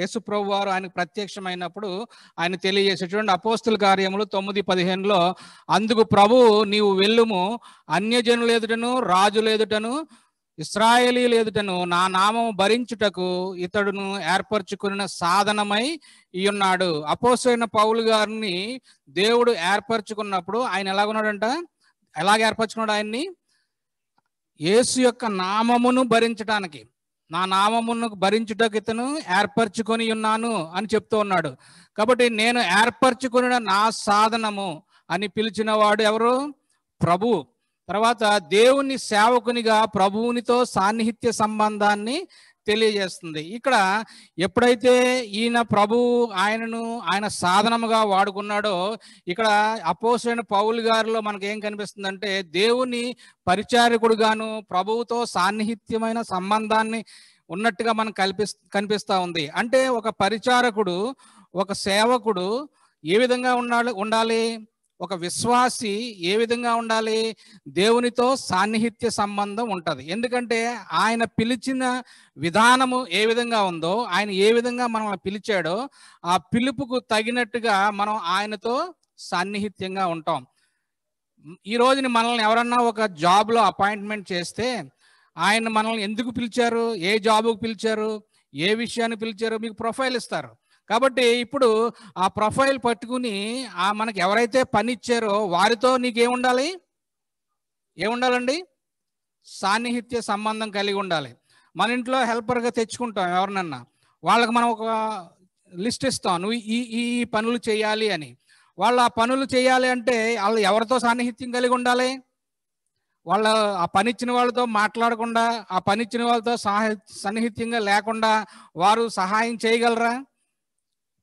యేసు ప్రభు వారు ఆయనకు ప్రత్యక్షమైనప్పుడు ఆయన తెలియజేసేటువంటి అపోస్తుల కార్యములు తొమ్మిది పదిహేనులో అందుకు ప్రభు నీవు వెళ్ళుము అన్యజనులు ఎదుటను రాజులు ఎదుటను ఇస్రాయేలీలు ఎదుటను నా నామం భరించుటకు ఇతడును ఏర్పరచుకున్న సాధనమై ఉన్నాడు అపోసైన పౌలు గారిని దేవుడు ఏర్పరచుకున్నప్పుడు ఆయన ఎలాగున్నాడంట ఎలాగ ఏర్పరచుకున్నాడు ఆయన్ని యేసు యొక్క నామమును భరించడానికి నా నామమును భరించుటకు ఇతను ఏర్పరచుకొని ఉన్నాను అని చెప్తూ ఉన్నాడు కాబట్టి నేను ఏర్పరచుకుని నా సాధనము అని పిలిచిన వాడు ఎవరు ప్రభు తర్వాత దేవుని సేవకునిగా ప్రభువునితో సాన్నిహిత్య సంబంధాన్ని తెలియజేస్తుంది ఇక్కడ ఎప్పుడైతే ఈయన ప్రభు ఆయనను ఆయన సాధనముగా వాడుకున్నాడో ఇక్కడ అపోసైన పౌలు గారిలో మనకి ఏం కనిపిస్తుంది అంటే దేవుని పరిచారకుడుగాను ప్రభువుతో సాన్నిహిత్యమైన సంబంధాన్ని ఉన్నట్టుగా మనకు కల్పి కనిపిస్తూ ఉంది అంటే ఒక పరిచారకుడు ఒక సేవకుడు ఏ విధంగా ఉండాలి ఉండాలి ఒక విశ్వాసి ఏ విధంగా ఉండాలి దేవునితో సాన్నిహిత్య సంబంధం ఉంటుంది ఎందుకంటే ఆయన పిలిచిన విధానము ఏ విధంగా ఉందో ఆయన ఏ విధంగా మనల్ని పిలిచాడో ఆ పిలుపుకు తగినట్టుగా మనం ఆయనతో సాన్నిహిత్యంగా ఉంటాం ఈ రోజుని మనల్ని ఎవరన్నా ఒక జాబ్లో అపాయింట్మెంట్ చేస్తే ఆయన మనల్ని ఎందుకు పిలిచారు ఏ జాబుకు పిలిచారు ఏ విషయాన్ని పిలిచారు మీకు ప్రొఫైల్ ఇస్తారు కాబట్టి ఇప్పుడు ఆ ప్రొఫైల్ పట్టుకుని ఆ మనకి ఎవరైతే పని ఇచ్చారో వారితో నీకేముండాలి ఏముండాలండి సాన్నిహిత్య సంబంధం కలిగి ఉండాలి మన ఇంట్లో హెల్పర్గా తెచ్చుకుంటాం ఎవరినన్నా వాళ్ళకి మనం ఒక లిస్ట్ ఇస్తాం నువ్వు ఈ ఈ పనులు చేయాలి అని వాళ్ళు ఆ పనులు చేయాలి అంటే వాళ్ళు ఎవరితో సాన్నిహిత్యం కలిగి ఉండాలి వాళ్ళ ఆ పనిచ్చిన వాళ్ళతో మాట్లాడకుండా ఆ పనిచ్చిన వాళ్ళతో సన్నిహిత్యంగా లేకుండా వారు సహాయం చేయగలరా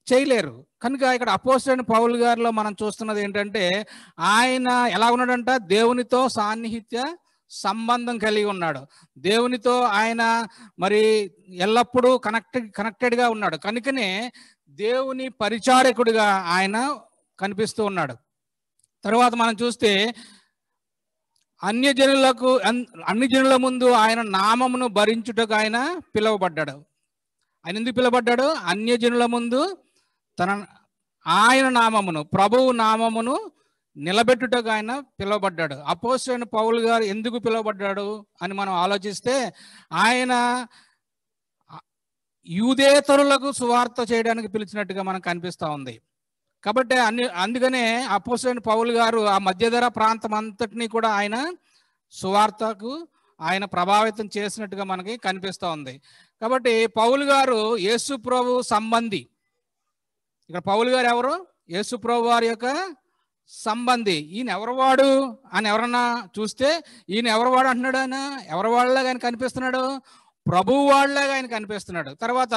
చేయలేరు కనుక ఇక్కడ అపోజిట్ పౌల్ గారిలో మనం చూస్తున్నది ఏంటంటే ఆయన ఎలా ఉన్నాడంట దేవునితో సాన్నిహిత్య సంబంధం కలిగి ఉన్నాడు దేవునితో ఆయన మరి ఎల్లప్పుడూ కనెక్ట్ కనెక్టెడ్గా ఉన్నాడు కనుకనే దేవుని పరిచారకుడిగా ఆయన కనిపిస్తూ ఉన్నాడు తర్వాత మనం చూస్తే అన్య జనులకు అన్ని జనుల ముందు ఆయన నామమును భరించుటకు ఆయన పిలువబడ్డాడు ఆయన ఎందుకు పిలువబడ్డాడు అన్యజనుల ముందు తన ఆయన నామమును ప్రభువు నామమును నిలబెట్టుటకు ఆయన పిలువబడ్డాడు అపోసైన పౌలు గారు ఎందుకు పిలువబడ్డాడు అని మనం ఆలోచిస్తే ఆయన యూదేతరులకు సువార్త చేయడానికి పిలిచినట్టుగా మనకు కనిపిస్తూ ఉంది కాబట్టి అన్ని అందుకనే అపోసైన పౌలు గారు ఆ మధ్యధర ప్రాంతం అంతటినీ కూడా ఆయన సువార్తకు ఆయన ప్రభావితం చేసినట్టుగా మనకి కనిపిస్తూ ఉంది కాబట్టి పౌలు గారు యేసు ప్రభు సంబంధి ఇక్కడ పౌలు గారు ఎవరు యేసుప్రభు వారి యొక్క సంబంధి ఈయన ఎవరివాడు అని ఎవరన్నా చూస్తే ఈయన ఎవరివాడు అంటున్నాడు ఆయన ఎవరివాళ్ళగా ఆయన కనిపిస్తున్నాడు ప్రభు వాళ్ళలాగా ఆయన కనిపిస్తున్నాడు తర్వాత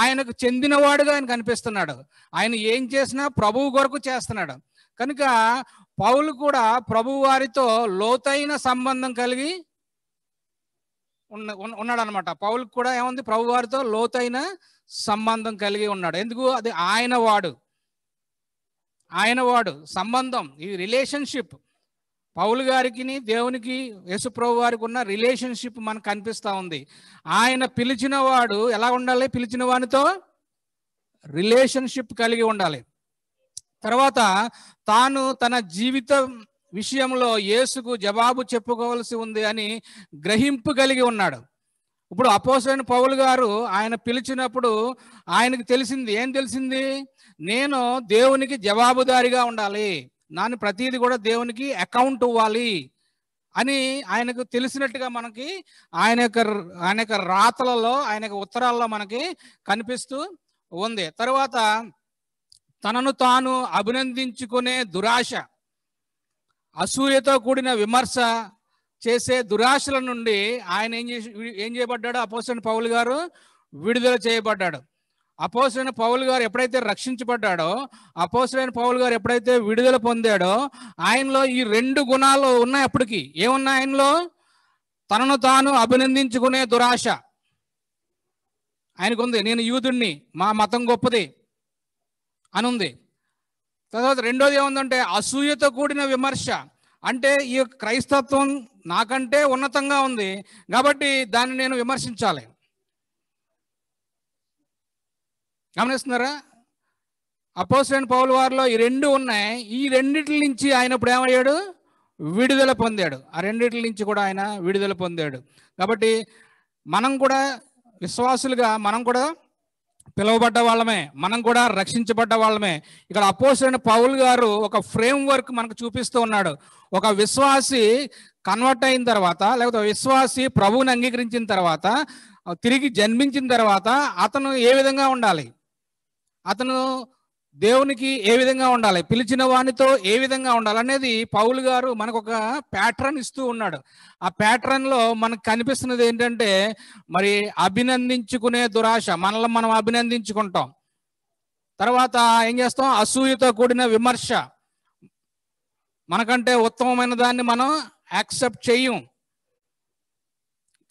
ఆయనకు చెందినవాడుగా ఆయన కనిపిస్తున్నాడు ఆయన ఏం చేసినా ప్రభువు కొరకు చేస్తున్నాడు కనుక పౌలు కూడా ప్రభు వారితో లోతైన సంబంధం కలిగి ఉన్న ఉన్నాడనమాట పౌలు కూడా ఏముంది ప్రభు వారితో లోతైన సంబంధం కలిగి ఉన్నాడు ఎందుకు అది ఆయన వాడు ఆయన వాడు సంబంధం ఈ రిలేషన్షిప్ పౌలు గారికి దేవునికి యేసుప్రభు వారికి ఉన్న రిలేషన్షిప్ మనకు కనిపిస్తూ ఉంది ఆయన పిలిచిన వాడు ఎలా ఉండాలి పిలిచిన వానితో రిలేషన్షిప్ కలిగి ఉండాలి తర్వాత తాను తన జీవిత విషయంలో యేసుకు జవాబు చెప్పుకోవాల్సి ఉంది అని గ్రహింపు కలిగి ఉన్నాడు ఇప్పుడు అపోసైన పౌలు గారు ఆయన పిలిచినప్పుడు ఆయనకు తెలిసింది ఏం తెలిసింది నేను దేవునికి జవాబుదారిగా ఉండాలి నాని ప్రతీది కూడా దేవునికి అకౌంట్ ఇవ్వాలి అని ఆయనకు తెలిసినట్టుగా మనకి ఆయన యొక్క ఆయన యొక్క రాతలలో ఆయన యొక్క ఉత్తరాల్లో మనకి కనిపిస్తూ ఉంది తర్వాత తనను తాను అభినందించుకునే దురాశ అసూయతో కూడిన విమర్శ చేసే దురాశల నుండి ఆయన ఏం చేసి ఏం చేయబడ్డాడు అపోసిన పౌలు గారు విడుదల చేయబడ్డాడు అపోసరైన పౌలు గారు ఎప్పుడైతే రక్షించబడ్డాడో అపోసరైన పౌలు గారు ఎప్పుడైతే విడుదల పొందాడో ఆయనలో ఈ రెండు గుణాలు ఉన్నాయి అప్పటికి ఏమున్నాయి ఆయనలో తనను తాను అభినందించుకునే దురాశ ఆయనకుంది నేను యూదుణ్ణి మా మతం గొప్పది అనుంది తర్వాత రెండోది ఏముందంటే అసూయతో కూడిన విమర్శ అంటే ఈ క్రైస్తత్వం నాకంటే ఉన్నతంగా ఉంది కాబట్టి దాన్ని నేను విమర్శించాలి గమనిస్తున్నారా అపోసరెంట్ పౌల వారిలో ఈ రెండు ఉన్నాయి ఈ రెండిటి నుంచి ఆయన ఇప్పుడు ఏమయ్యాడు విడుదల పొందాడు ఆ రెండింటి నుంచి కూడా ఆయన విడుదల పొందాడు కాబట్టి మనం కూడా విశ్వాసులుగా మనం కూడా పిలువబడ్డ వాళ్ళమే మనం కూడా రక్షించబడ్డ వాళ్ళమే ఇక్కడ అపోసిన పౌల్ గారు ఒక ఫ్రేమ్ వర్క్ మనకు చూపిస్తూ ఉన్నాడు ఒక విశ్వాసి కన్వర్ట్ అయిన తర్వాత లేకపోతే విశ్వాసి ప్రభువుని అంగీకరించిన తర్వాత తిరిగి జన్మించిన తర్వాత అతను ఏ విధంగా ఉండాలి అతను దేవునికి ఏ విధంగా ఉండాలి పిలిచిన వానితో ఏ విధంగా ఉండాలి అనేది పౌలు గారు మనకు ఒక ప్యాటర్న్ ఇస్తూ ఉన్నాడు ఆ ప్యాటర్న్లో మనకు కనిపిస్తున్నది ఏంటంటే మరి అభినందించుకునే దురాశ మనల్ని మనం అభినందించుకుంటాం తర్వాత ఏం చేస్తాం అసూయతో కూడిన విమర్శ మనకంటే ఉత్తమమైన దాన్ని మనం యాక్సెప్ట్ చేయం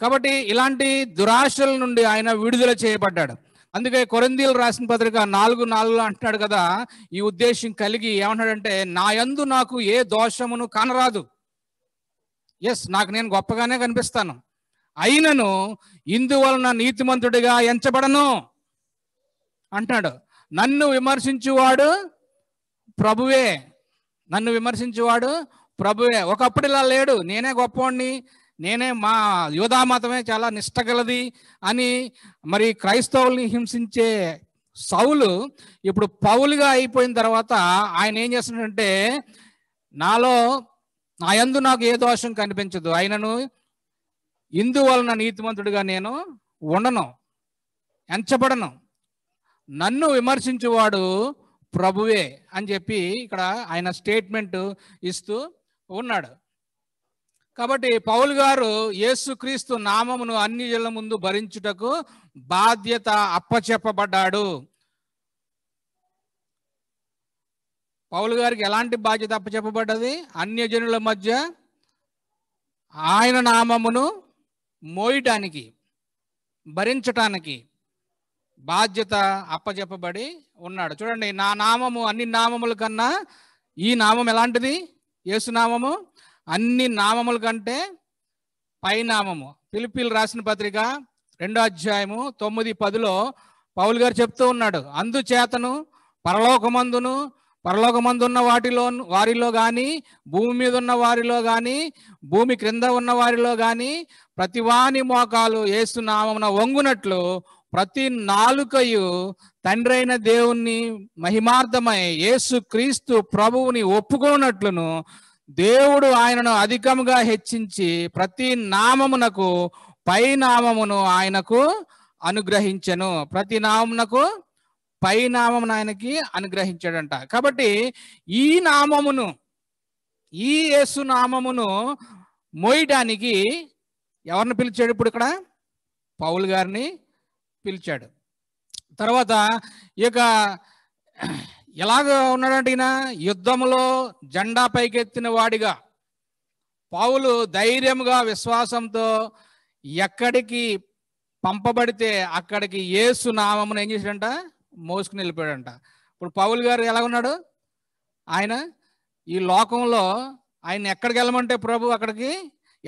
కాబట్టి ఇలాంటి దురాశల నుండి ఆయన విడుదల చేయబడ్డాడు అందుకే కొరందీలు రాసిన పత్రిక నాలుగు నాలుగులో అంటున్నాడు కదా ఈ ఉద్దేశం కలిగి ఏమన్నాడంటే నా యందు నాకు ఏ దోషమును కానరాదు ఎస్ నాకు నేను గొప్పగానే కనిపిస్తాను అయినను ఇందువలన నీతిమంతుడిగా ఎంచబడను అంటున్నాడు నన్ను విమర్శించువాడు ప్రభువే నన్ను విమర్శించువాడు ప్రభువే ఒకప్పుడు ఇలా లేడు నేనే గొప్పవాడిని నేనే మా యోధా మతమే చాలా నిష్టగలది అని మరి క్రైస్తవుల్ని హింసించే సౌలు ఇప్పుడు పౌలుగా అయిపోయిన తర్వాత ఆయన ఏం చేస్తున్నాడంటే నాలో నా యందు నాకు ఏ దోషం కనిపించదు ఆయనను ఇందువలన నీతిమంతుడిగా నేను ఉండను ఎంచబడను నన్ను విమర్శించువాడు ప్రభువే అని చెప్పి ఇక్కడ ఆయన స్టేట్మెంట్ ఇస్తూ ఉన్నాడు కాబట్టి పౌల్ గారు యేసుక్రీస్తు నామమును అన్ని జనుల ముందు భరించుటకు బాధ్యత అప్పచెప్పబడ్డాడు పౌల్ గారికి ఎలాంటి బాధ్యత అప్పచెప్పబడ్డది అన్యజనుల మధ్య ఆయన నామమును మోయటానికి భరించటానికి బాధ్యత అప్పచెప్పబడి ఉన్నాడు చూడండి నా నామము అన్ని నామముల కన్నా ఈ నామం ఎలాంటిది నామము అన్ని నామముల కంటే పైనామము పిలిపిలు రాసిన పత్రిక రెండో అధ్యాయము తొమ్మిది పదిలో పౌలు గారు చెప్తూ ఉన్నాడు అందుచేతను పరలోకమందును పరలోకమందున్న వాటిలో వారిలో కానీ భూమి మీద ఉన్న వారిలో కానీ భూమి క్రింద ఉన్న వారిలో కానీ ప్రతివాని మోకాలు ఏసునామమున వంగునట్లు ప్రతి నాలుకయు తండ్రైన దేవుణ్ణి మహిమార్థమై యేసు క్రీస్తు ప్రభువుని ఒప్పుకోనట్లును దేవుడు ఆయనను అధికంగా హెచ్చించి ప్రతి నామమునకు పై నామమును ఆయనకు అనుగ్రహించను ప్రతి నామమునకు పై నామమును ఆయనకి అనుగ్రహించాడంట కాబట్టి ఈ నామమును ఈ యేసు నామమును మోయడానికి ఎవరిని పిలిచాడు ఇప్పుడు ఇక్కడ పౌల్ గారిని పిలిచాడు తర్వాత ఈ యొక్క ఎలాగ ఉన్నాడంటే ఈయన యుద్ధంలో జెండా పైకెత్తిన వాడిగా పావులు ధైర్యంగా విశ్వాసంతో ఎక్కడికి పంపబడితే అక్కడికి ఏసు నామమును ఏం చేశాడంట మోసుకుని వెళ్ళిపోయాడంట ఇప్పుడు పౌలు గారు ఎలా ఉన్నాడు ఆయన ఈ లోకంలో ఆయన ఎక్కడికి వెళ్ళమంటే ప్రభు అక్కడికి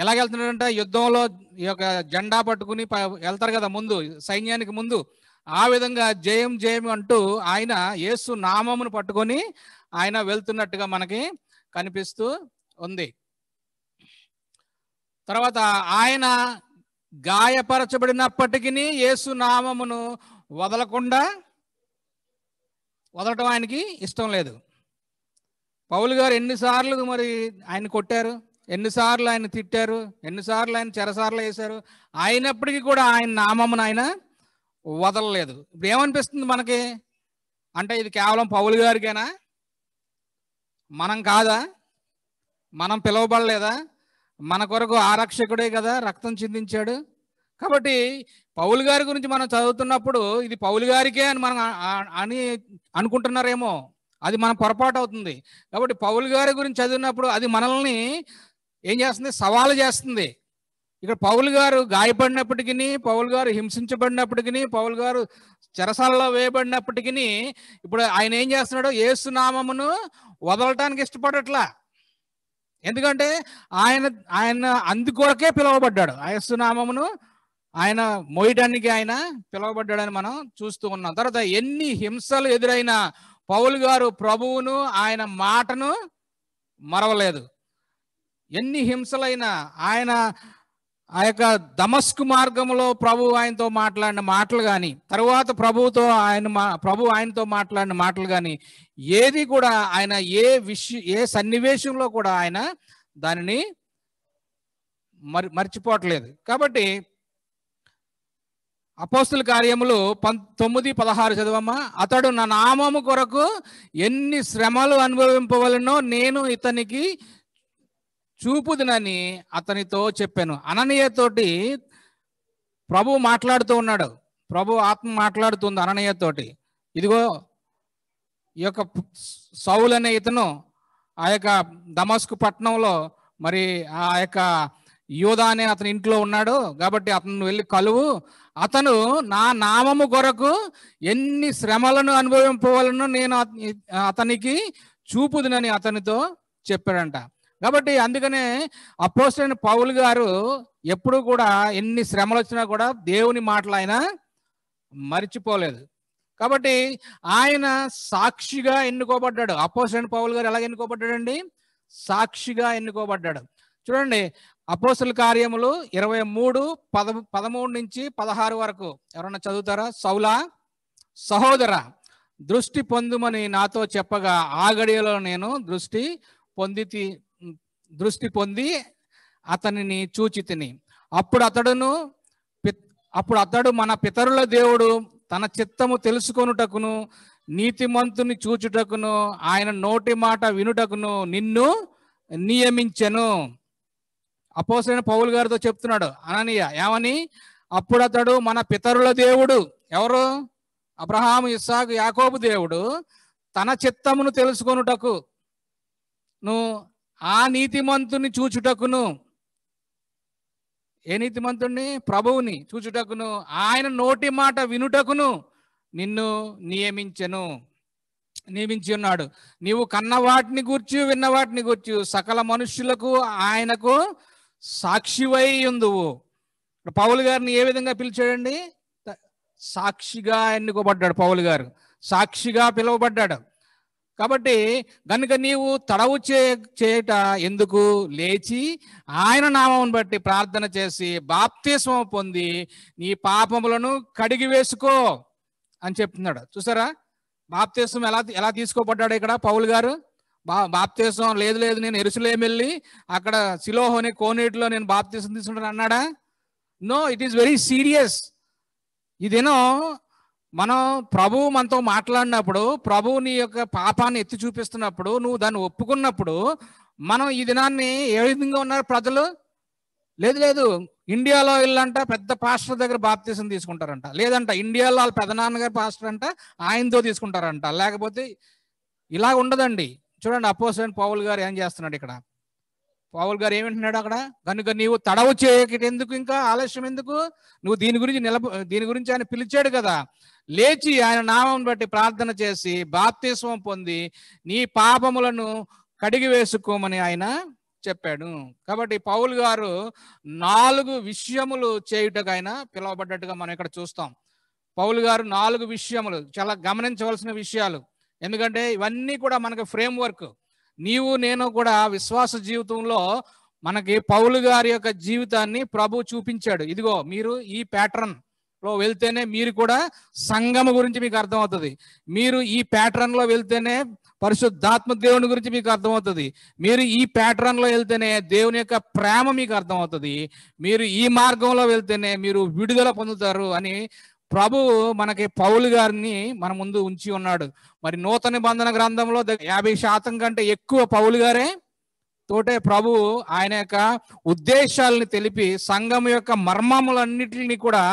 ఎలాగెళ్తున్నాడంటే యుద్ధంలో ఈ యొక్క జెండా పట్టుకుని వెళ్తారు కదా ముందు సైన్యానికి ముందు ఆ విధంగా జయం జయం అంటూ ఆయన యేసు నామమును పట్టుకొని ఆయన వెళ్తున్నట్టుగా మనకి కనిపిస్తూ ఉంది తర్వాత ఆయన గాయపరచబడినప్పటికీ యేసు నామమును వదలకుండా వదలటం ఆయనకి ఇష్టం లేదు పౌలు గారు ఎన్నిసార్లు మరి ఆయన కొట్టారు ఎన్నిసార్లు ఆయన తిట్టారు ఎన్నిసార్లు ఆయన చెరసార్లు వేశారు అయినప్పటికీ కూడా ఆయన నామమును ఆయన వదలలేదు ఇప్పుడు ఏమనిపిస్తుంది మనకి అంటే ఇది కేవలం పౌలు గారికేనా మనం కాదా మనం పిలువబడలేదా మన కొరకు ఆరక్షకుడే కదా రక్తం చిందించాడు కాబట్టి పౌలు గారి గురించి మనం చదువుతున్నప్పుడు ఇది పౌలు గారికే అని మనం అని అనుకుంటున్నారేమో అది మన పొరపాటు అవుతుంది కాబట్టి పౌలు గారి గురించి చదివినప్పుడు అది మనల్ని ఏం చేస్తుంది సవాలు చేస్తుంది ఇక్కడ పౌల్ గారు గాయపడినప్పటికీ పౌల్ గారు హింసించబడినప్పటికీ పౌల్ గారు చెరసాలలో వేయబడినప్పటికీ ఇప్పుడు ఆయన ఏం చేస్తున్నాడు ఏసునామమును వదలటానికి ఇష్టపడట్లా ఎందుకంటే ఆయన ఆయన అందుకొరకే పిలువబడ్డాడు ఏసునామమును ఆయన మోయడానికి ఆయన పిలువబడ్డాడని మనం చూస్తూ ఉన్నాం తర్వాత ఎన్ని హింసలు ఎదురైనా పౌల్ గారు ప్రభువును ఆయన మాటను మరవలేదు ఎన్ని హింసలైనా ఆయన ఆ యొక్క దమస్కు మార్గంలో ప్రభు ఆయనతో మాట్లాడిన మాటలు కానీ తర్వాత ప్రభుతో ఆయన మా ప్రభు ఆయనతో మాట్లాడిన మాటలు కానీ ఏది కూడా ఆయన ఏ విష ఏ సన్నివేశంలో కూడా ఆయన దానిని మరి మర్చిపోవట్లేదు కాబట్టి అపోస్తుల కార్యములు పం తొమ్మిది పదహారు చదవమ్మా అతడు నా నామము కొరకు ఎన్ని శ్రమలు అనుభవింపవలనో నేను ఇతనికి చూపుదునని అతనితో చెప్పాను అననీయతోటి ప్రభు మాట్లాడుతూ ఉన్నాడు ప్రభు ఆత్మ మాట్లాడుతుంది అననీయతోటి ఇదిగో ఈ యొక్క సౌలు అనే ఇతను ఆ యొక్క దమస్కు పట్టణంలో మరి ఆ యొక్క యోధ అనే అతని ఇంట్లో ఉన్నాడు కాబట్టి అతను వెళ్ళి కలువు అతను నా నామము కొరకు ఎన్ని శ్రమలను అనుభవింపవలను నేను అతనికి చూపుదినని అతనితో చెప్పాడంట కాబట్టి అందుకనే అపోస్టైన పౌలు గారు ఎప్పుడు కూడా ఎన్ని శ్రమలు వచ్చినా కూడా దేవుని మాటలు ఆయన మర్చిపోలేదు కాబట్టి ఆయన సాక్షిగా ఎన్నుకోబడ్డాడు అపోసలైన పౌలు గారు ఎలా ఎన్నుకోబడ్డాడండి సాక్షిగా ఎన్నుకోబడ్డాడు చూడండి అపోసల కార్యములు ఇరవై మూడు పద పదమూడు నుంచి పదహారు వరకు ఎవరన్నా చదువుతారా సౌలా సహోదర దృష్టి పొందుమని నాతో చెప్పగా గడియలో నేను దృష్టి పొందితి దృష్టి పొంది అతనిని చూచితిని అప్పుడు అతడును అప్పుడు అతడు మన పితరుల దేవుడు తన చిత్తము తెలుసుకొనుటకును నీతిమంతుని చూచుటకును ఆయన నోటి మాట వినుటకును నిన్ను నియమించెను అపోసరైన పౌలు గారితో చెప్తున్నాడు అననీయ ఏమని అప్పుడు అతడు మన పితరుల దేవుడు ఎవరు అబ్రహాం ఇస్సాకు యాకోబు దేవుడు తన చిత్తమును తెలుసుకొనుటకు నువ్వు ఆ నీతిమంతుని చూచుటకును ఏ నీతిమంతుణ్ణి ప్రభువుని చూచుటకును ఆయన నోటి మాట వినుటకును నిన్ను నియమించను నియమించి ఉన్నాడు నీవు కన్న వాటిని గూర్చి విన్న వాటిని సకల మనుష్యులకు ఆయనకు సాక్షివై ఉందువు పౌలు గారిని ఏ విధంగా పిలిచాడండి సాక్షిగా ఎన్నుకోబడ్డాడు పౌలు గారు సాక్షిగా పిలువబడ్డాడు కాబట్టి కనుక నీవు తడవు చే చేయట ఎందుకు లేచి ఆయన నామం బట్టి ప్రార్థన చేసి బాప్తిస్వం పొంది నీ పాపములను కడిగి వేసుకో అని చెప్తున్నాడు చూసారా బాప్తీసం ఎలా ఎలా తీసుకోబడ్డాడు ఇక్కడ పౌలు గారు బా బాప్తీసం లేదు లేదు నేను ఎరుసలేం వెళ్ళి అక్కడ సిలోహోని కోనేటిలో నేను బాప్తీసం తీసుకుంటాను అన్నాడా no it is very serious ఇదేనో మనం ప్రభువు మనతో మాట్లాడినప్పుడు ప్రభువు నీ యొక్క పాపాన్ని ఎత్తి చూపిస్తున్నప్పుడు నువ్వు దాన్ని ఒప్పుకున్నప్పుడు మనం ఈ దినాన్ని ఏ విధంగా ఉన్నారు ప్రజలు లేదు లేదు ఇండియాలో వెళ్ళంట పెద్ద పాస్టర్ దగ్గర బాప్తీసం తీసుకుంటారంట లేదంట ఇండియాలో వాళ్ళ పెదనాన్నగారు పాస్టర్ అంట ఆయనతో తీసుకుంటారంట లేకపోతే ఇలా ఉండదండి చూడండి అపోజిట్ పౌల్ గారు ఏం చేస్తున్నాడు ఇక్కడ పావుల్ గారు ఏమంటున్నాడు అక్కడ కనుక నీవు తడవు ఎందుకు ఇంకా ఆలస్యం ఎందుకు నువ్వు దీని గురించి నిలబ దీని గురించి ఆయన పిలిచాడు కదా లేచి ఆయన నామం బట్టి ప్రార్థన చేసి బాప్తిస్వం పొంది నీ పాపములను కడిగి వేసుకోమని ఆయన చెప్పాడు కాబట్టి పౌల్ గారు నాలుగు విషయములు చేయుటకు ఆయన పిలువబడ్డట్టుగా మనం ఇక్కడ చూస్తాం పౌల్ గారు నాలుగు విషయములు చాలా గమనించవలసిన విషయాలు ఎందుకంటే ఇవన్నీ కూడా మనకు ఫ్రేమ్ వర్క్ నీవు నేను కూడా విశ్వాస జీవితంలో మనకి పౌలు గారి యొక్క జీవితాన్ని ప్రభు చూపించాడు ఇదిగో మీరు ఈ ప్యాటర్న్ లో వెళ్తేనే మీరు కూడా సంగమ గురించి మీకు అర్థమవుతుంది మీరు ఈ ప్యాటర్న్ లో వెళ్తేనే పరిశుద్ధాత్మ దేవుని గురించి మీకు అర్థమవుతుంది మీరు ఈ ప్యాటర్న్ లో వెళ్తేనే దేవుని యొక్క ప్రేమ మీకు అర్థమవుతుంది మీరు ఈ మార్గంలో వెళ్తేనే మీరు విడుదల పొందుతారు అని ప్రభు మనకి పౌలు గారిని మన ముందు ఉంచి ఉన్నాడు మరి నూతన బంధన గ్రంథంలో యాభై శాతం కంటే ఎక్కువ పౌలు గారే తోటే ప్రభు ఆయన యొక్క ఉద్దేశాలని తెలిపి సంఘం యొక్క మర్మములన్నిటిని కూడా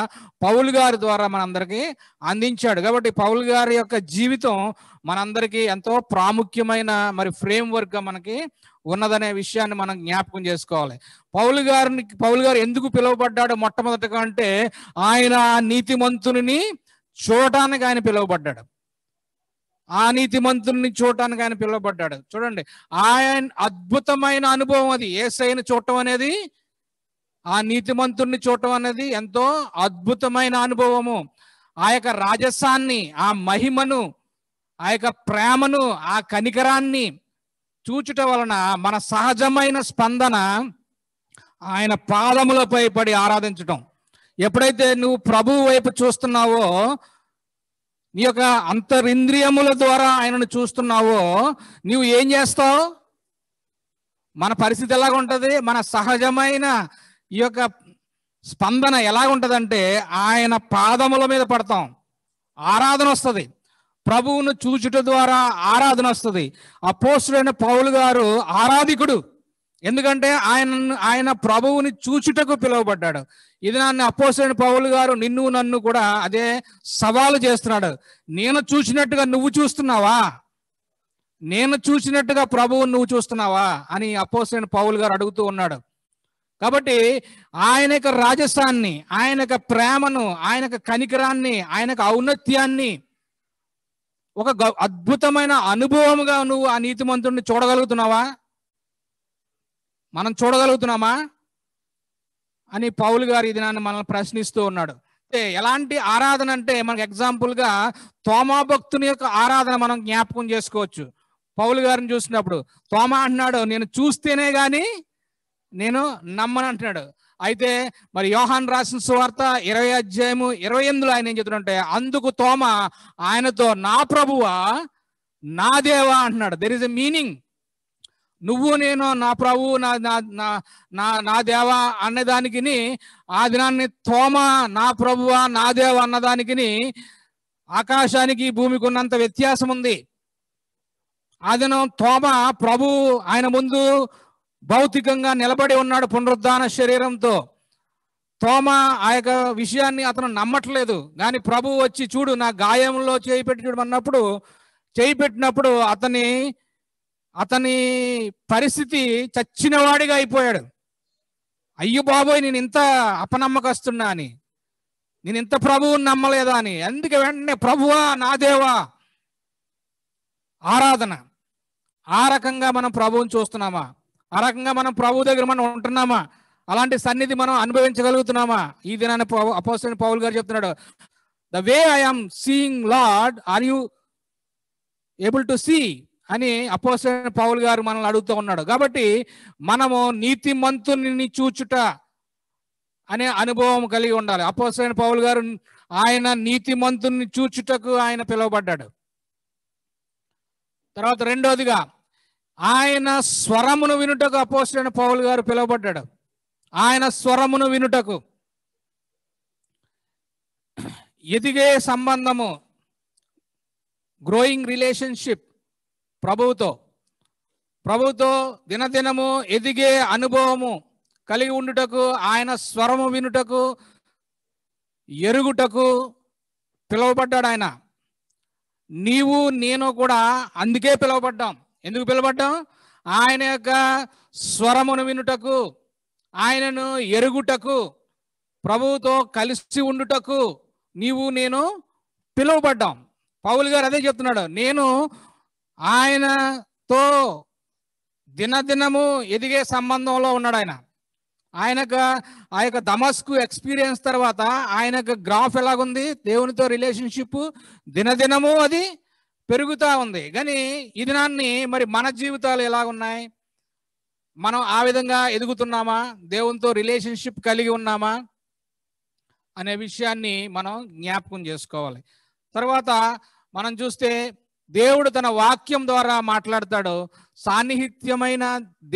పౌలు గారి ద్వారా మనందరికీ అందించాడు కాబట్టి పౌలు గారి యొక్క జీవితం మనందరికీ ఎంతో ప్రాముఖ్యమైన మరి ఫ్రేమ్ వర్క్గా మనకి ఉన్నదనే విషయాన్ని మనం జ్ఞాపకం చేసుకోవాలి పౌలు గారిని పౌలు గారు ఎందుకు పిలువబడ్డాడు మొట్టమొదటగా అంటే ఆయన నీతిమంతుని చూడటానికి ఆయన పిలువబడ్డాడు ఆ నీతి మంత్రుని చూడటానికి ఆయన పిలువబడ్డాడు చూడండి ఆయన అద్భుతమైన అనుభవం అది ఏసైని చూడటం అనేది ఆ నీతి మంత్రుని చూడటం అనేది ఎంతో అద్భుతమైన అనుభవము ఆ యొక్క రాజస్థాన్ని ఆ మహిమను ఆ యొక్క ప్రేమను ఆ కనికరాన్ని చూచుట వలన మన సహజమైన స్పందన ఆయన పాదములపై పడి ఆరాధించటం ఎప్పుడైతే నువ్వు ప్రభువు వైపు చూస్తున్నావో నీ యొక్క అంతరింద్రియముల ద్వారా ఆయనను చూస్తున్నావో నువ్వు ఏం చేస్తావు మన పరిస్థితి ఎలాగ ఉంటుంది మన సహజమైన ఈ యొక్క స్పందన ఎలాగ ఆయన పాదముల మీద పడతాం ఆరాధన వస్తుంది ప్రభువును చూచుట ద్వారా ఆరాధన వస్తుంది అపోస్టుడైన పౌలు గారు ఆరాధికుడు ఎందుకంటే ఆయన ఆయన ప్రభువుని చూచుటకు పిలువబడ్డాడు ఇది నన్ను అపోసైన పౌలు గారు నిన్ను నన్ను కూడా అదే సవాలు చేస్తున్నాడు నేను చూసినట్టుగా నువ్వు చూస్తున్నావా నేను చూసినట్టుగా ప్రభువుని నువ్వు చూస్తున్నావా అని అపోసైన పౌలు గారు అడుగుతూ ఉన్నాడు కాబట్టి ఆయన యొక్క రాజస్థాన్ని ఆయన యొక్క ప్రేమను ఆయన యొక్క కనికరాన్ని ఆయన యొక్క ఔన్నత్యాన్ని ఒక అద్భుతమైన అనుభవముగా నువ్వు ఆ నీతిమంతుడిని చూడగలుగుతున్నావా మనం చూడగలుగుతున్నామా అని పౌలు గారు ఇది నన్ను మనల్ని ప్రశ్నిస్తూ ఉన్నాడు అంటే ఎలాంటి ఆరాధన అంటే మనకు ఎగ్జాంపుల్గా తోమా భక్తుని యొక్క ఆరాధన మనం జ్ఞాపకం చేసుకోవచ్చు పౌలు గారిని చూసినప్పుడు తోమ అంటున్నాడు నేను చూస్తేనే కానీ నేను నమ్మను అంటున్నాడు అయితే మరి యోహాన్ రాసిన సువార్త ఇరవై అధ్యాయము ఇరవై ఎనిమిదిలో ఆయన ఏం చెప్తుంటే అందుకు తోమ ఆయనతో నా ప్రభువా నా దేవా అంటున్నాడు దెర్ ఇస్ ఎ మీనింగ్ నువ్వు నేను నా ప్రభు నా నా నా నా దేవ అన్నదానికి ఆ దినాన్ని తోమ నా ప్రభువా నా దేవ అన్నదానికి ఆకాశానికి భూమికి ఉన్నంత వ్యత్యాసం ఉంది ఆ దినం తోమ ప్రభు ఆయన ముందు భౌతికంగా నిలబడి ఉన్నాడు పునరుద్ధాన శరీరంతో తోమ ఆ యొక్క విషయాన్ని అతను నమ్మట్లేదు కానీ ప్రభు వచ్చి చూడు నా గాయంలో చేయి పెట్టి చూడమన్నప్పుడు చేయి పెట్టినప్పుడు అతని అతని పరిస్థితి చచ్చినవాడిగా అయిపోయాడు అయ్యో బాబోయ్ నేను ఇంత అపనమ్మకస్తున్నా అని నేను ఇంత ప్రభువుని నమ్మలేదా అని అందుకే వెంటనే ప్రభువా నా దేవా ఆరాధన ఆ రకంగా మనం ప్రభువుని చూస్తున్నామా ఆ రకంగా మనం ప్రభు దగ్గర మనం ఉంటున్నామా అలాంటి సన్నిధి మనం అనుభవించగలుగుతున్నామా ఈ దినాన్ని అపోసిన పౌల్ గారు చెప్తున్నాడు the way I'm seeing Lord are you able to see అని అపోసైన పావులు గారు మనల్ని అడుగుతూ ఉన్నాడు కాబట్టి మనము నీతిమంతుని చూచుట అనే అనుభవం కలిగి ఉండాలి అపోసైన పావులు గారు ఆయన నీతిమంతుని చూచుటకు ఆయన పిలువబడ్డాడు తర్వాత రెండోదిగా ఆయన స్వరమును వినుటకు అపోసైన పావులు గారు పిలువబడ్డాడు ఆయన స్వరమును వినుటకు ఎదిగే సంబంధము గ్రోయింగ్ రిలేషన్షిప్ ప్రభువుతో ప్రభుతో దినదినము ఎదిగే అనుభవము కలిగి ఉండుటకు ఆయన స్వరము వినుటకు ఎరుగుటకు పిలువబడ్డాడు ఆయన నీవు నేను కూడా అందుకే పిలువబడ్డాం ఎందుకు పిలువబడ్డాం ఆయన యొక్క స్వరమును వినుటకు ఆయనను ఎరుగుటకు ప్రభువుతో కలిసి ఉండుటకు నీవు నేను పిలువబడ్డాం పౌలు గారు అదే చెప్తున్నాడు నేను ఆయనతో దినదినము ఎదిగే సంబంధంలో ఉన్నాడు ఆయన ఆయనకు ఆ యొక్క దమస్కు ఎక్స్పీరియన్స్ తర్వాత ఆయనకు గ్రాఫ్ ఎలాగుంది దేవునితో రిలేషన్షిప్ దినదినము అది పెరుగుతూ ఉంది కానీ ఈ దినాన్ని మరి మన జీవితాలు ఎలా ఉన్నాయి మనం ఆ విధంగా ఎదుగుతున్నామా దేవునితో రిలేషన్షిప్ కలిగి ఉన్నామా అనే విషయాన్ని మనం జ్ఞాపకం చేసుకోవాలి తర్వాత మనం చూస్తే దేవుడు తన వాక్యం ద్వారా మాట్లాడతాడు సాన్నిహిత్యమైన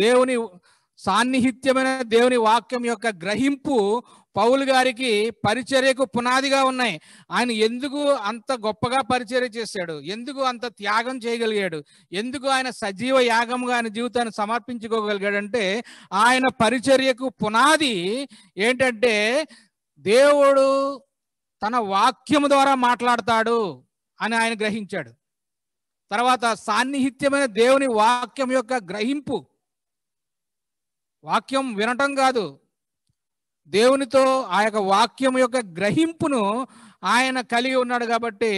దేవుని సాన్నిహిత్యమైన దేవుని వాక్యం యొక్క గ్రహింపు పౌలు గారికి పరిచర్యకు పునాదిగా ఉన్నాయి ఆయన ఎందుకు అంత గొప్పగా పరిచర్య చేశాడు ఎందుకు అంత త్యాగం చేయగలిగాడు ఎందుకు ఆయన సజీవ యాగంగా ఆయన జీవితాన్ని సమర్పించుకోగలిగాడంటే ఆయన పరిచర్యకు పునాది ఏంటంటే దేవుడు తన వాక్యం ద్వారా మాట్లాడతాడు అని ఆయన గ్రహించాడు తర్వాత సాన్నిహిత్యమైన దేవుని వాక్యం యొక్క గ్రహింపు వాక్యం వినటం కాదు దేవునితో ఆ యొక్క వాక్యం యొక్క గ్రహింపును ఆయన కలిగి ఉన్నాడు కాబట్టి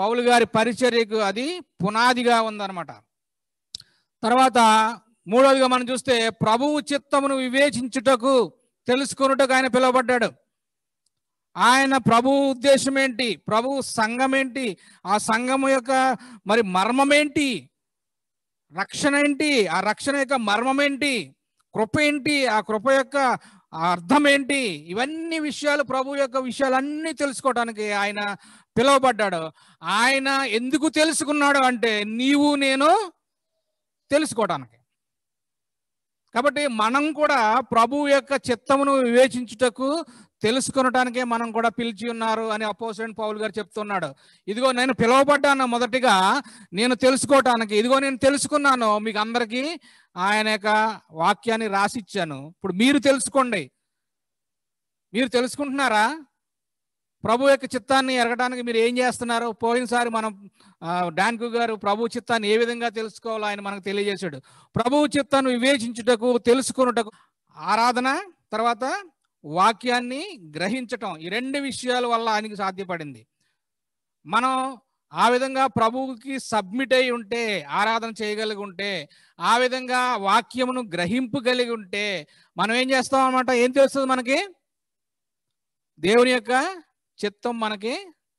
పౌలు గారి పరిచర్యకు అది పునాదిగా ఉందన్నమాట తర్వాత మూడవదిగా మనం చూస్తే ప్రభువు చిత్తమును వివేచించుటకు తెలుసుకున్నటకు ఆయన పిలువబడ్డాడు ఆయన ప్రభు ఉద్దేశం ఏంటి ప్రభు సంఘం ఏంటి ఆ సంఘం యొక్క మరి మర్మం ఏంటి రక్షణ ఏంటి ఆ రక్షణ యొక్క మర్మం ఏంటి కృప ఏంటి ఆ కృప యొక్క అర్థం ఏంటి ఇవన్నీ విషయాలు ప్రభు యొక్క విషయాలన్నీ తెలుసుకోవటానికి ఆయన పిలువబడ్డాడు ఆయన ఎందుకు తెలుసుకున్నాడు అంటే నీవు నేను తెలుసుకోవటానికి కాబట్టి మనం కూడా ప్రభు యొక్క చిత్తమును వివేచించుటకు తెలుసుకొనటానికే మనం కూడా పిలిచి ఉన్నారు అని అపోజిట్ పౌల్ గారు చెప్తున్నాడు ఇదిగో నేను పిలువబడ్డాను మొదటిగా నేను తెలుసుకోవటానికి ఇదిగో నేను తెలుసుకున్నాను మీకు అందరికీ ఆయన యొక్క వాక్యాన్ని రాసిచ్చాను ఇప్పుడు మీరు తెలుసుకోండి మీరు తెలుసుకుంటున్నారా ప్రభు యొక్క చిత్తాన్ని ఎరగడానికి మీరు ఏం చేస్తున్నారు పోయినసారి మనం డాన్కు గారు ప్రభు చిత్తాన్ని ఏ విధంగా తెలుసుకోవాలో ఆయన మనకు తెలియజేశాడు ప్రభు చిత్తాన్ని వివేచించుటకు తెలుసుకున్నటకు ఆరాధన తర్వాత వాక్యాన్ని గ్రహించటం ఈ రెండు విషయాల వల్ల ఆయనకి సాధ్యపడింది మనం ఆ విధంగా ప్రభువుకి సబ్మిట్ అయి ఉంటే ఆరాధన చేయగలిగి ఉంటే ఆ విధంగా వాక్యమును గ్రహింపు కలిగి ఉంటే మనం ఏం చేస్తాం అనమాట ఏం తెలుస్తుంది మనకి దేవుని యొక్క చిత్తం మనకి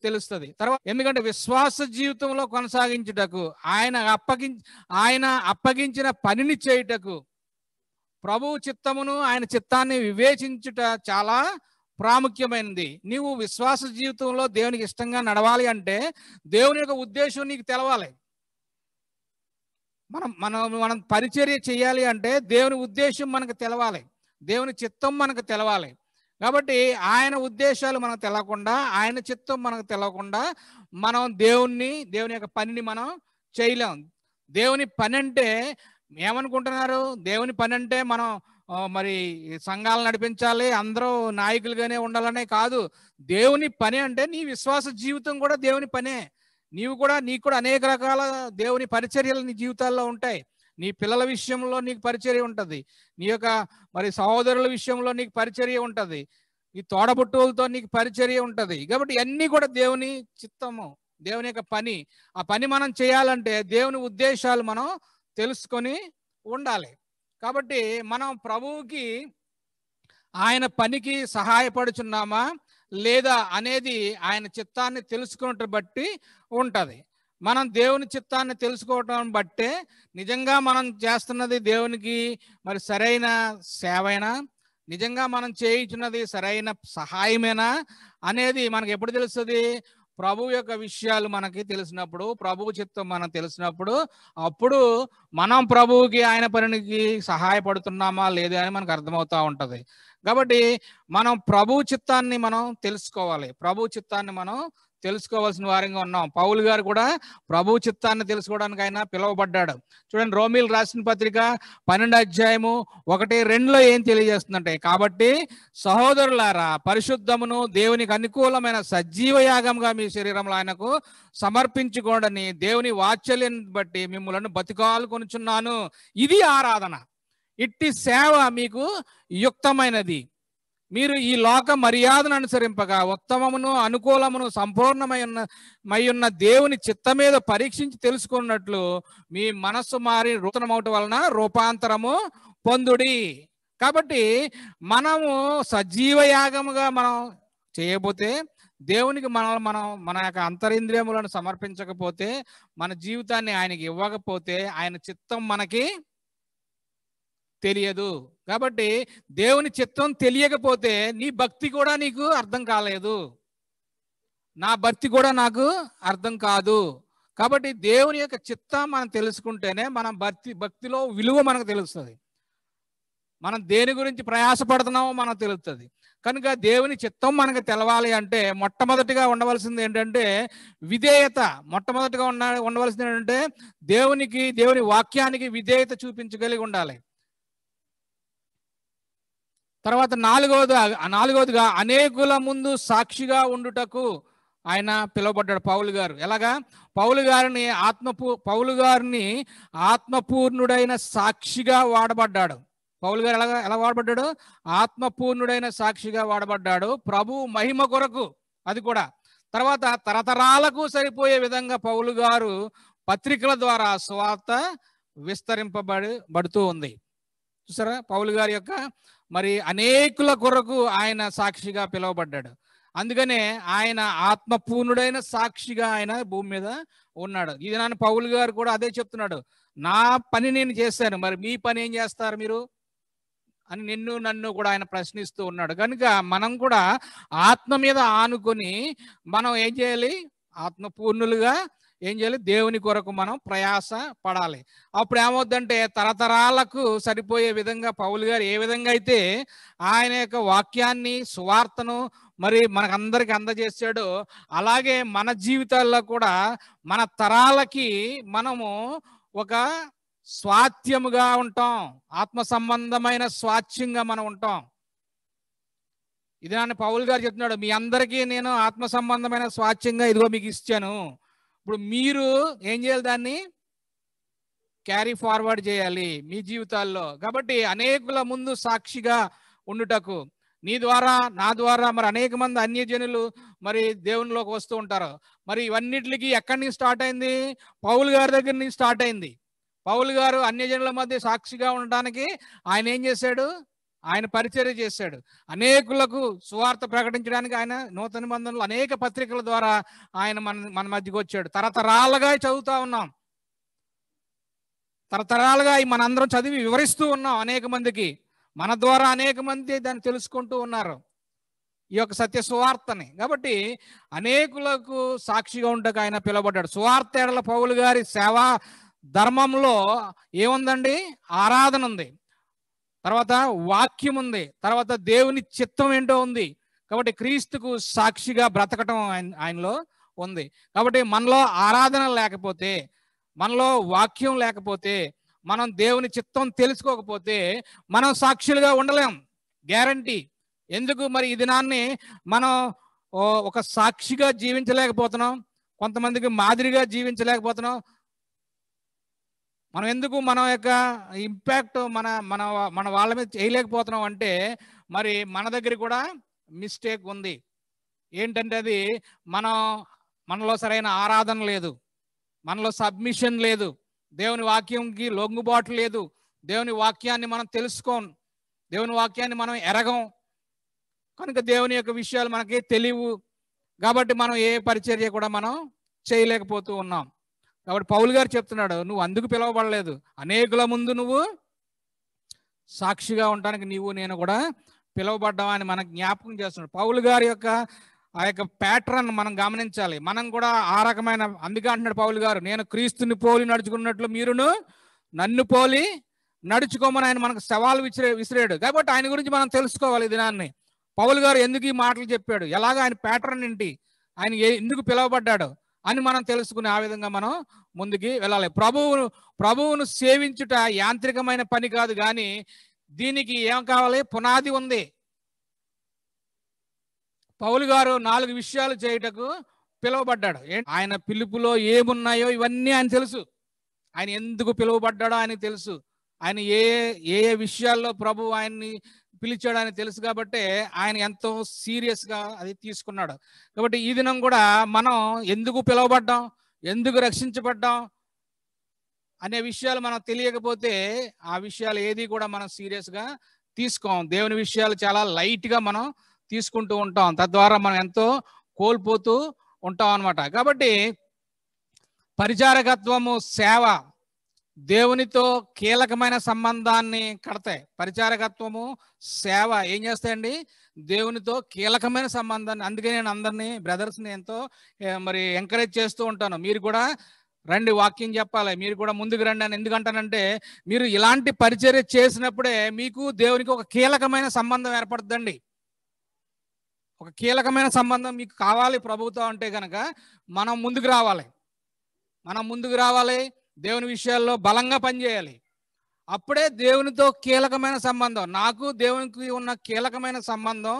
తెలుస్తుంది తర్వాత ఎందుకంటే విశ్వాస జీవితంలో కొనసాగించుటకు ఆయన అప్పగించి ఆయన అప్పగించిన పనిని చేయుటకు ప్రభువు చిత్తమును ఆయన చిత్తాన్ని వివేచించుట చాలా ప్రాముఖ్యమైనది నీవు విశ్వాస జీవితంలో దేవునికి ఇష్టంగా నడవాలి అంటే దేవుని యొక్క ఉద్దేశం నీకు తెలవాలి మనం మనం మనం పరిచర్య చేయాలి అంటే దేవుని ఉద్దేశం మనకు తెలవాలి దేవుని చిత్తం మనకు తెలవాలి కాబట్టి ఆయన ఉద్దేశాలు మనకు తెలవకుండా ఆయన చిత్తం మనకు తెలవకుండా మనం దేవుణ్ణి దేవుని యొక్క పనిని మనం చేయలేం దేవుని పని అంటే ఏమనుకుంటున్నారు దేవుని పని అంటే మనం మరి సంఘాలు నడిపించాలి అందరూ నాయకులుగానే ఉండాలనే కాదు దేవుని పని అంటే నీ విశ్వాస జీవితం కూడా దేవుని పనే నీవు కూడా నీకు కూడా అనేక రకాల దేవుని పరిచర్యలు నీ జీవితాల్లో ఉంటాయి నీ పిల్లల విషయంలో నీకు పరిచర్య ఉంటుంది నీ యొక్క మరి సహోదరుల విషయంలో నీకు పరిచర్య ఉంటుంది ఈ తోడబుట్టువులతో నీకు పరిచర్య ఉంటుంది కాబట్టి అన్నీ కూడా దేవుని చిత్తము దేవుని యొక్క పని ఆ పని మనం చేయాలంటే దేవుని ఉద్దేశాలు మనం తెలుసుకొని ఉండాలి కాబట్టి మనం ప్రభువుకి ఆయన పనికి సహాయపడుచున్నామా లేదా అనేది ఆయన చిత్తాన్ని తెలుసుకున్నట్టు బట్టి ఉంటుంది మనం దేవుని చిత్తాన్ని తెలుసుకోవటం బట్టే నిజంగా మనం చేస్తున్నది దేవునికి మరి సరైన సేవైనా నిజంగా మనం చేయించున్నది సరైన సహాయమేనా అనేది మనకు ఎప్పుడు తెలుస్తుంది ప్రభు యొక్క విషయాలు మనకి తెలిసినప్పుడు ప్రభు చిత్తం మనం తెలిసినప్పుడు అప్పుడు మనం ప్రభువుకి ఆయన పనికి సహాయపడుతున్నామా లేదా అని మనకు అర్థమవుతూ ఉంటుంది కాబట్టి మనం ప్రభు చిత్తాన్ని మనం తెలుసుకోవాలి ప్రభు చిత్తాన్ని మనం తెలుసుకోవాల్సిన వారంగా ఉన్నాం పౌలు గారు కూడా ప్రభు చిత్తాన్ని తెలుసుకోవడానికి ఆయన పిలువబడ్డాడు చూడండి రోమిల్ రాసిన పత్రిక పన్నెండు అధ్యాయము ఒకటి రెండులో ఏం తెలియజేస్తుందంటే కాబట్టి సహోదరులారా పరిశుద్ధమును దేవునికి అనుకూలమైన సజీవ యాగంగా మీ శరీరంలో ఆయనకు సమర్పించుకోడని దేవుని వాత్సల్యం బట్టి మిమ్మల్ని బతికాలు కొనుచున్నాను ఇది ఆరాధన ఇట్టి సేవ మీకు యుక్తమైనది మీరు ఈ లోక మర్యాదను అనుసరింపగా ఉత్తమమును అనుకూలమును సంపూర్ణమై ఉన్న మై ఉన్న దేవుని చిత్త మీద పరీక్షించి తెలుసుకున్నట్లు మీ మనస్సు మారి అవటం వలన రూపాంతరము పొందుడి కాబట్టి మనము సజీవయాగముగా మనం చేయబోతే దేవునికి మనల్ని మనం మన యొక్క అంతరింద్రియములను సమర్పించకపోతే మన జీవితాన్ని ఆయనకి ఇవ్వకపోతే ఆయన చిత్తం మనకి తెలియదు కాబట్టి దేవుని చిత్తం తెలియకపోతే నీ భక్తి కూడా నీకు అర్థం కాలేదు నా భక్తి కూడా నాకు అర్థం కాదు కాబట్టి దేవుని యొక్క చిత్తం మనం తెలుసుకుంటేనే మనం భక్తి భక్తిలో విలువ మనకు తెలుస్తుంది మనం దేని గురించి ప్రయాసపడుతున్నామో మనకు తెలుస్తుంది కనుక దేవుని చిత్తం మనకు తెలవాలి అంటే మొట్టమొదటిగా ఉండవలసింది ఏంటంటే విధేయత మొట్టమొదటిగా ఉన్న ఉండవలసింది ఏంటంటే దేవునికి దేవుని వాక్యానికి విధేయత చూపించగలిగి ఉండాలి తర్వాత నాలుగవది నాలుగవదిగా అనేకుల ముందు సాక్షిగా ఉండుటకు ఆయన పిలువబడ్డాడు పౌలు గారు ఎలాగా పౌలు గారిని ఆత్మపూ పౌలు గారిని ఆత్మపూర్ణుడైన సాక్షిగా వాడబడ్డాడు పౌలు గారు ఎలా ఎలా వాడబడ్డాడు ఆత్మపూర్ణుడైన సాక్షిగా వాడబడ్డాడు ప్రభు మహిమ కొరకు అది కూడా తర్వాత తరతరాలకు సరిపోయే విధంగా పౌలు గారు పత్రికల ద్వారా స్వార్థ విస్తరింపబడి పడుతూ ఉంది చూసారా పౌలు గారి యొక్క మరి అనేకుల కొరకు ఆయన సాక్షిగా పిలువబడ్డాడు అందుకనే ఆయన ఆత్మపూర్ణుడైన సాక్షిగా ఆయన భూమి మీద ఉన్నాడు ఇది నాన్న పౌలు గారు కూడా అదే చెప్తున్నాడు నా పని నేను చేశాను మరి మీ పని ఏం చేస్తారు మీరు అని నిన్ను నన్ను కూడా ఆయన ప్రశ్నిస్తూ ఉన్నాడు కనుక మనం కూడా ఆత్మ మీద ఆనుకొని మనం ఏం చేయాలి ఆత్మపూర్ణులుగా ఏం చేయాలి దేవుని కొరకు మనం ప్రయాస పడాలి అప్పుడు ఏమవుద్దంటే తరతరాలకు సరిపోయే విధంగా పౌలు గారు ఏ విధంగా అయితే ఆయన యొక్క వాక్యాన్ని సువార్తను మరి మనకందరికి అందజేశాడో అలాగే మన జీవితాల్లో కూడా మన తరాలకి మనము ఒక స్వాత్యముగా ఉంటాం ఆత్మ సంబంధమైన స్వాత్యంగా మనం ఉంటాం ఇది నాన్న పౌల్ గారు చెప్తున్నాడు మీ అందరికీ నేను ఆత్మ సంబంధమైన స్వాచ్ఛంగా ఇదిగో మీకు ఇచ్చాను ఇప్పుడు మీరు ఏం చేయాలి దాన్ని క్యారీ ఫార్వర్డ్ చేయాలి మీ జీవితాల్లో కాబట్టి అనేకుల ముందు సాక్షిగా ఉండుటకు నీ ద్వారా నా ద్వారా మరి అనేక మంది అన్యజనులు మరి దేవునిలోకి వస్తూ ఉంటారు మరి ఇవన్నిటికి ఎక్కడి నుంచి స్టార్ట్ అయింది పౌలు గారి దగ్గర నుంచి స్టార్ట్ అయింది పౌలు గారు అన్యజనుల మధ్య సాక్షిగా ఉండడానికి ఆయన ఏం చేశాడు ఆయన పరిచర్య చేశాడు అనేకులకు సువార్త ప్రకటించడానికి ఆయన నూతన బంధనలు అనేక పత్రికల ద్వారా ఆయన మన మన మధ్యకి వచ్చాడు తరతరాలుగా చదువుతా ఉన్నాం తరతరాలుగా మనందరం చదివి వివరిస్తూ ఉన్నాం అనేక మందికి మన ద్వారా అనేక మంది దాన్ని తెలుసుకుంటూ ఉన్నారు ఈ యొక్క సత్య సువార్తని కాబట్టి అనేకులకు సాక్షిగా ఉండక ఆయన పిలవబడ్డాడు సువార్త ఎడల పౌలు గారి సేవా ధర్మంలో ఏముందండి ఆరాధన ఉంది తర్వాత వాక్యం ఉంది తర్వాత దేవుని చిత్తం ఏంటో ఉంది కాబట్టి క్రీస్తుకు సాక్షిగా బ్రతకటం ఆయన ఆయనలో ఉంది కాబట్టి మనలో ఆరాధన లేకపోతే మనలో వాక్యం లేకపోతే మనం దేవుని చిత్తం తెలుసుకోకపోతే మనం సాక్షులుగా ఉండలేం గ్యారంటీ ఎందుకు మరి ఈ దినాన్ని మనం ఒక సాక్షిగా జీవించలేకపోతున్నాం కొంతమందికి మాదిరిగా జీవించలేకపోతున్నాం మనం ఎందుకు మన యొక్క ఇంపాక్ట్ మన మన మన వాళ్ళ మీద చేయలేకపోతున్నాం అంటే మరి మన దగ్గర కూడా మిస్టేక్ ఉంది ఏంటంటే అది మనం మనలో సరైన ఆరాధన లేదు మనలో సబ్మిషన్ లేదు దేవుని వాక్యంకి లొంగుబాటు లేదు దేవుని వాక్యాన్ని మనం తెలుసుకోం దేవుని వాక్యాన్ని మనం ఎరగం కనుక దేవుని యొక్క విషయాలు మనకి తెలియవు కాబట్టి మనం ఏ పరిచర్య కూడా మనం చేయలేకపోతూ ఉన్నాం కాబట్టి పౌలు గారు చెప్తున్నాడు నువ్వు అందుకు పిలవబడలేదు అనేకుల ముందు నువ్వు సాక్షిగా ఉండడానికి నీవు నేను కూడా పిలువబడ్డామని మనకు జ్ఞాపకం చేస్తున్నాడు పౌలు గారి యొక్క ఆ యొక్క ప్యాటర్న్ మనం గమనించాలి మనం కూడా ఆ రకమైన అందుకే అంటున్నాడు పౌలు గారు నేను క్రీస్తుని పోలి నడుచుకున్నట్లు మీరును నన్ను పోలి నడుచుకోమని ఆయన మనకు సవాల్ విసిరే విసిరాడు కాబట్టి ఆయన గురించి మనం తెలుసుకోవాలి దినాన్ని పౌలు గారు ఎందుకు ఈ మాటలు చెప్పాడు ఎలాగ ఆయన ప్యాటర్న్ ఏంటి ఆయన ఎందుకు పిలువబడ్డాడు అని మనం తెలుసుకుని ఆ విధంగా మనం ముందుకి వెళ్ళాలి ప్రభువును ప్రభువును సేవించుట యాంత్రికమైన పని కాదు కానీ దీనికి ఏం కావాలి పునాది ఉంది పౌలు గారు నాలుగు విషయాలు చేయుటకు పిలువబడ్డాడు ఆయన పిలుపులో ఏమున్నాయో ఇవన్నీ ఆయన తెలుసు ఆయన ఎందుకు పిలువబడ్డాడో ఆయనకు తెలుసు ఆయన ఏ ఏ విషయాల్లో ప్రభు ఆయన్ని పిలిచాడని తెలుసు కాబట్టి ఆయన ఎంతో సీరియస్గా అది తీసుకున్నాడు కాబట్టి ఈ దినం కూడా మనం ఎందుకు పిలువబడ్డాం ఎందుకు రక్షించబడ్డాం అనే విషయాలు మనం తెలియకపోతే ఆ విషయాలు ఏది కూడా మనం సీరియస్గా తీసుకోం దేవుని విషయాలు చాలా లైట్గా మనం తీసుకుంటూ ఉంటాం తద్వారా మనం ఎంతో కోల్పోతూ ఉంటాం అనమాట కాబట్టి పరిచారకత్వము సేవ దేవునితో కీలకమైన సంబంధాన్ని కడతాయి పరిచారకత్వము సేవ ఏం చేస్తాయండి దేవునితో కీలకమైన సంబంధాన్ని అందుకే నేను అందరినీ బ్రదర్స్ని ఎంతో మరి ఎంకరేజ్ చేస్తూ ఉంటాను మీరు కూడా రండి వాక్యం చెప్పాలి మీరు కూడా ముందుకు రండి అని ఎందుకంటానంటే మీరు ఇలాంటి పరిచర్య చేసినప్పుడే మీకు దేవునికి ఒక కీలకమైన సంబంధం ఏర్పడుతుందండి ఒక కీలకమైన సంబంధం మీకు కావాలి ప్రభుత్వం అంటే కనుక మనం ముందుకు రావాలి మనం ముందుకు రావాలి దేవుని విషయాల్లో బలంగా పనిచేయాలి అప్పుడే దేవునితో కీలకమైన సంబంధం నాకు దేవునికి ఉన్న కీలకమైన సంబంధం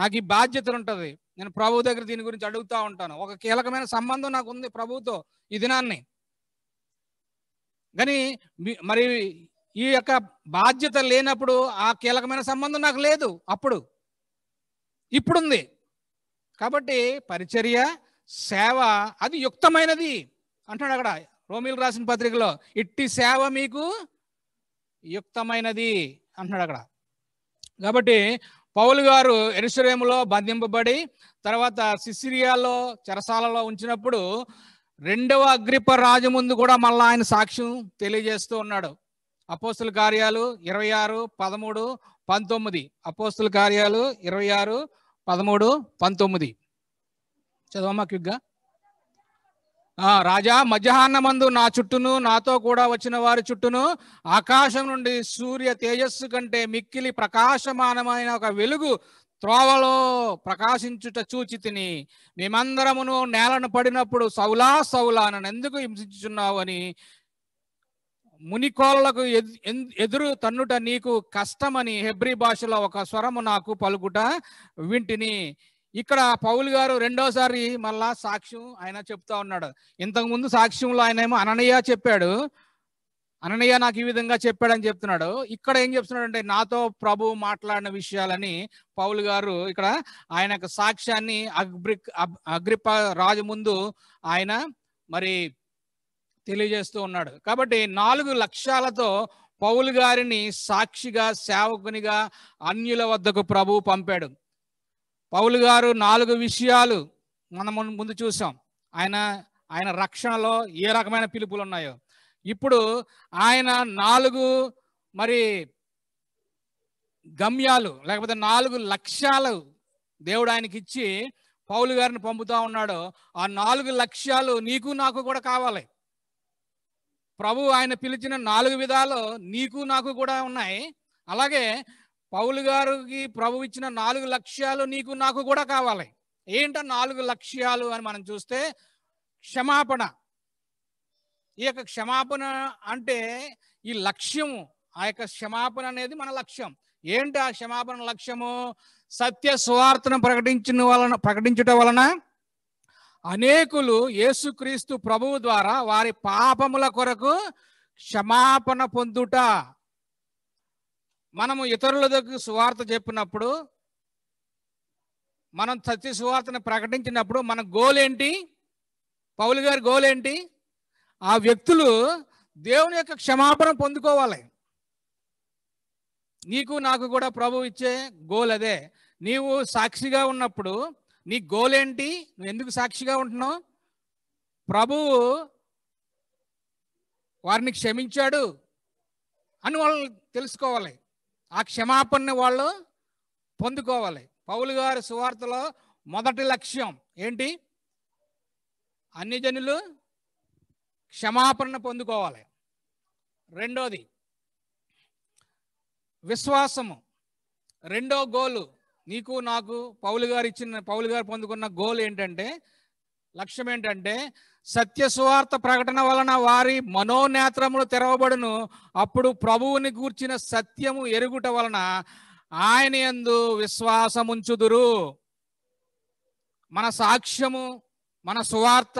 నాకు ఈ బాధ్యతలు ఉంటుంది నేను ప్రభు దగ్గర దీని గురించి అడుగుతూ ఉంటాను ఒక కీలకమైన సంబంధం నాకు ఉంది ప్రభువుతో ఈ దినాన్ని కానీ మరి ఈ యొక్క బాధ్యత లేనప్పుడు ఆ కీలకమైన సంబంధం నాకు లేదు అప్పుడు ఇప్పుడుంది కాబట్టి పరిచర్య సేవ అది యుక్తమైనది అంటాడు అక్కడ రోమిల్ రాసిన పత్రికలో ఇట్టి సేవ మీకు యుక్తమైనది అంటున్నాడు అక్కడ కాబట్టి పౌలు గారు ఎరుసరేములో బంధింపబడి తర్వాత సిసిరియాలో చెరసాలలో ఉంచినప్పుడు రెండవ అగ్రిప రాజు ముందు కూడా మళ్ళీ ఆయన సాక్ష్యం తెలియజేస్తూ ఉన్నాడు అపోస్తుల కార్యాలు ఇరవై ఆరు పదమూడు పంతొమ్మిది అపోస్తుల కార్యాలు ఇరవై ఆరు పదమూడు పంతొమ్మిది చదవమ్మా క్విగ్గా రాజా మందు నా చుట్టూను నాతో కూడా వచ్చిన వారి చుట్టూను ఆకాశం నుండి సూర్య తేజస్సు కంటే మిక్కిలి ప్రకాశమానమైన ఒక వెలుగు త్రోవలో ప్రకాశించుట చూచి తిని మేమందరమును నేలను పడినప్పుడు సౌలా సౌలా నన్ను ఎందుకు హింసించున్నావు అని మునికోళ్లకు ఎదురు తన్నుట నీకు కష్టమని హెబ్రి భాషలో ఒక స్వరము నాకు పలుకుట వింటిని ఇక్కడ పౌలు గారు రెండోసారి మళ్ళా సాక్ష్యం ఆయన చెప్తా ఉన్నాడు ఇంతకుముందు సాక్ష్యంలో ఆయన ఏమో అననయ్య చెప్పాడు అననయ్య నాకు ఈ విధంగా చెప్పాడని చెప్తున్నాడు ఇక్కడ ఏం చెప్తున్నాడు అంటే నాతో ప్రభు మాట్లాడిన విషయాలని పౌలు గారు ఇక్కడ ఆయన సాక్ష్యాన్ని అగ్రి అగ్రిప రాజు ముందు ఆయన మరి తెలియజేస్తూ ఉన్నాడు కాబట్టి నాలుగు లక్ష్యాలతో పౌలు గారిని సాక్షిగా సేవకునిగా అన్యుల వద్దకు ప్రభు పంపాడు పౌలు గారు నాలుగు విషయాలు మనం ముందు చూసాం ఆయన ఆయన రక్షణలో ఏ రకమైన పిలుపులు ఉన్నాయో ఇప్పుడు ఆయన నాలుగు మరి గమ్యాలు లేకపోతే నాలుగు లక్ష్యాలు దేవుడు ఆయనకి ఇచ్చి పౌలు గారిని పంపుతా ఉన్నాడు ఆ నాలుగు లక్ష్యాలు నీకు నాకు కూడా కావాలి ప్రభు ఆయన పిలిచిన నాలుగు విధాలు నీకు నాకు కూడా ఉన్నాయి అలాగే పౌలు గారికి ప్రభు ఇచ్చిన నాలుగు లక్ష్యాలు నీకు నాకు కూడా కావాలి ఏంట నాలుగు లక్ష్యాలు అని మనం చూస్తే క్షమాపణ ఈ యొక్క క్షమాపణ అంటే ఈ లక్ష్యము ఆ యొక్క క్షమాపణ అనేది మన లక్ష్యం ఏంటి ఆ క్షమాపణ లక్ష్యము సత్య సువార్తను ప్రకటించిన వలన ప్రకటించటం వలన అనేకులు యేసుక్రీస్తు ప్రభువు ద్వారా వారి పాపముల కొరకు క్షమాపణ పొందుట మనము ఇతరుల దగ్గర సువార్త చెప్పినప్పుడు మనం సత్య సువార్తను ప్రకటించినప్పుడు మన గోల్ ఏంటి పౌలు గారి గోల్ ఏంటి ఆ వ్యక్తులు దేవుని యొక్క క్షమాపణ పొందుకోవాలి నీకు నాకు కూడా ప్రభు ఇచ్చే గోల్ అదే నీవు సాక్షిగా ఉన్నప్పుడు నీ గోల్ ఏంటి నువ్వు ఎందుకు సాక్షిగా ఉంటున్నావు ప్రభువు వారిని క్షమించాడు అని వాళ్ళు తెలుసుకోవాలి ఆ క్షమాపణని వాళ్ళు పొందుకోవాలి పౌలు గారి సువార్తలో మొదటి లక్ష్యం ఏంటి అన్ని జనులు క్షమాపణ పొందుకోవాలి రెండోది విశ్వాసము రెండో గోలు నీకు నాకు పౌలు గారు ఇచ్చిన పౌలు గారు పొందుకున్న గోల్ ఏంటంటే లక్ష్యం ఏంటంటే సత్య సువార్త ప్రకటన వలన వారి మనోనేత్రములు తెరవబడును అప్పుడు ప్రభువుని గూర్చిన సత్యము ఎరుగుట వలన ఆయన ఎందు విశ్వాసముంచుదురు మన సాక్ష్యము మన సువార్త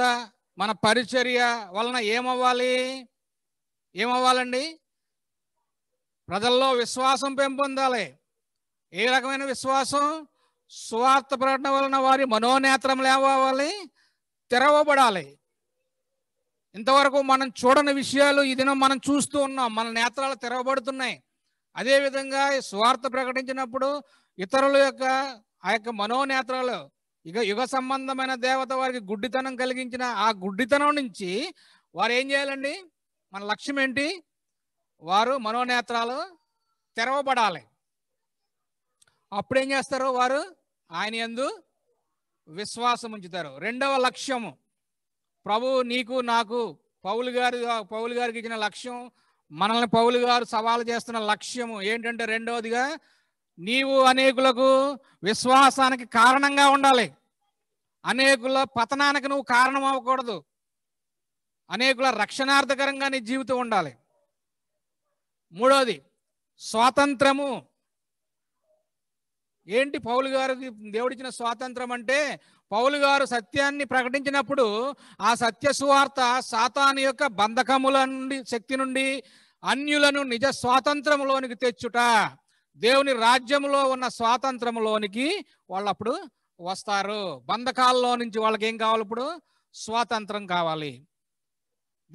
మన పరిచర్య వలన ఏమవ్వాలి ఏమవ్వాలండి ప్రజల్లో విశ్వాసం పెంపొందాలి ఏ రకమైన విశ్వాసం సువార్త ప్రకటన వలన వారి మనోనేత్రములు ఏమవ్వాలి తెరవబడాలి ఇంతవరకు మనం చూడని విషయాలు ఈ దినం మనం చూస్తూ ఉన్నాం మన నేత్రాలు తెరవబడుతున్నాయి అదేవిధంగా స్వార్థ ప్రకటించినప్పుడు ఇతరుల యొక్క ఆ యొక్క మనోనేత్రాలు ఇక యుగ సంబంధమైన దేవత వారికి గుడ్డితనం కలిగించిన ఆ గుడ్డితనం నుంచి వారు ఏం చేయాలండి మన లక్ష్యం ఏంటి వారు మనోనేత్రాలు తెరవబడాలి అప్పుడు ఏం చేస్తారు వారు ఆయన ఎందు విశ్వాసం ఉంచుతారు రెండవ లక్ష్యము ప్రభు నీకు నాకు పౌలు గారి పౌలు గారికి ఇచ్చిన లక్ష్యం మనల్ని పౌలు గారు సవాలు చేస్తున్న లక్ష్యము ఏంటంటే రెండవదిగా నీవు అనేకులకు విశ్వాసానికి కారణంగా ఉండాలి అనేకుల పతనానికి నువ్వు కారణం అవ్వకూడదు అనేకుల రక్షణార్థకరంగా నీ జీవితం ఉండాలి మూడవది స్వాతంత్రము ఏంటి పౌలు గారికి దేవుడిచ్చిన స్వాతంత్రం అంటే పౌలు గారు సత్యాన్ని ప్రకటించినప్పుడు ఆ సత్య సువార్త సాతాను యొక్క బంధకముల నుండి శక్తి నుండి అన్యులను నిజ స్వాతంత్రములోనికి తెచ్చుట దేవుని రాజ్యంలో ఉన్న స్వాతంత్రంలోనికి వాళ్ళు అప్పుడు వస్తారు బంధకాల్లో నుంచి వాళ్ళకి ఏం కావాలి ఇప్పుడు స్వాతంత్రం కావాలి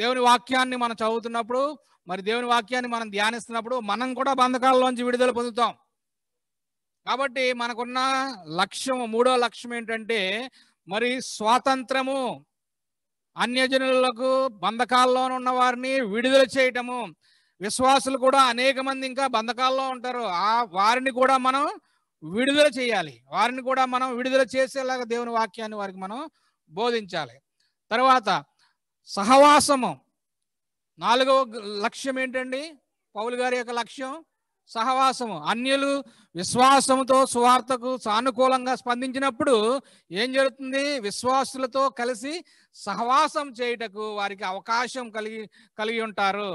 దేవుని వాక్యాన్ని మనం చదువుతున్నప్పుడు మరి దేవుని వాక్యాన్ని మనం ధ్యానిస్తున్నప్పుడు మనం కూడా బంధకాల్లోంచి విడుదల పొందుతాం కాబట్టి మనకున్న లక్ష్యం మూడో లక్ష్యం ఏంటంటే మరి స్వాతంత్రము అన్యజనులకు బంధకాల్లో ఉన్న వారిని విడుదల చేయటము విశ్వాసులు కూడా అనేక మంది ఇంకా బంధకాల్లో ఉంటారు ఆ వారిని కూడా మనం విడుదల చేయాలి వారిని కూడా మనం విడుదల చేసేలాగా దేవుని వాక్యాన్ని వారికి మనం బోధించాలి తర్వాత సహవాసము నాలుగవ లక్ష్యం ఏంటండి పౌలు గారి యొక్క లక్ష్యం సహవాసము అన్యులు విశ్వాసముతో సువార్తకు సానుకూలంగా స్పందించినప్పుడు ఏం జరుగుతుంది విశ్వాసులతో కలిసి సహవాసం చేయుటకు వారికి అవకాశం కలిగి కలిగి ఉంటారు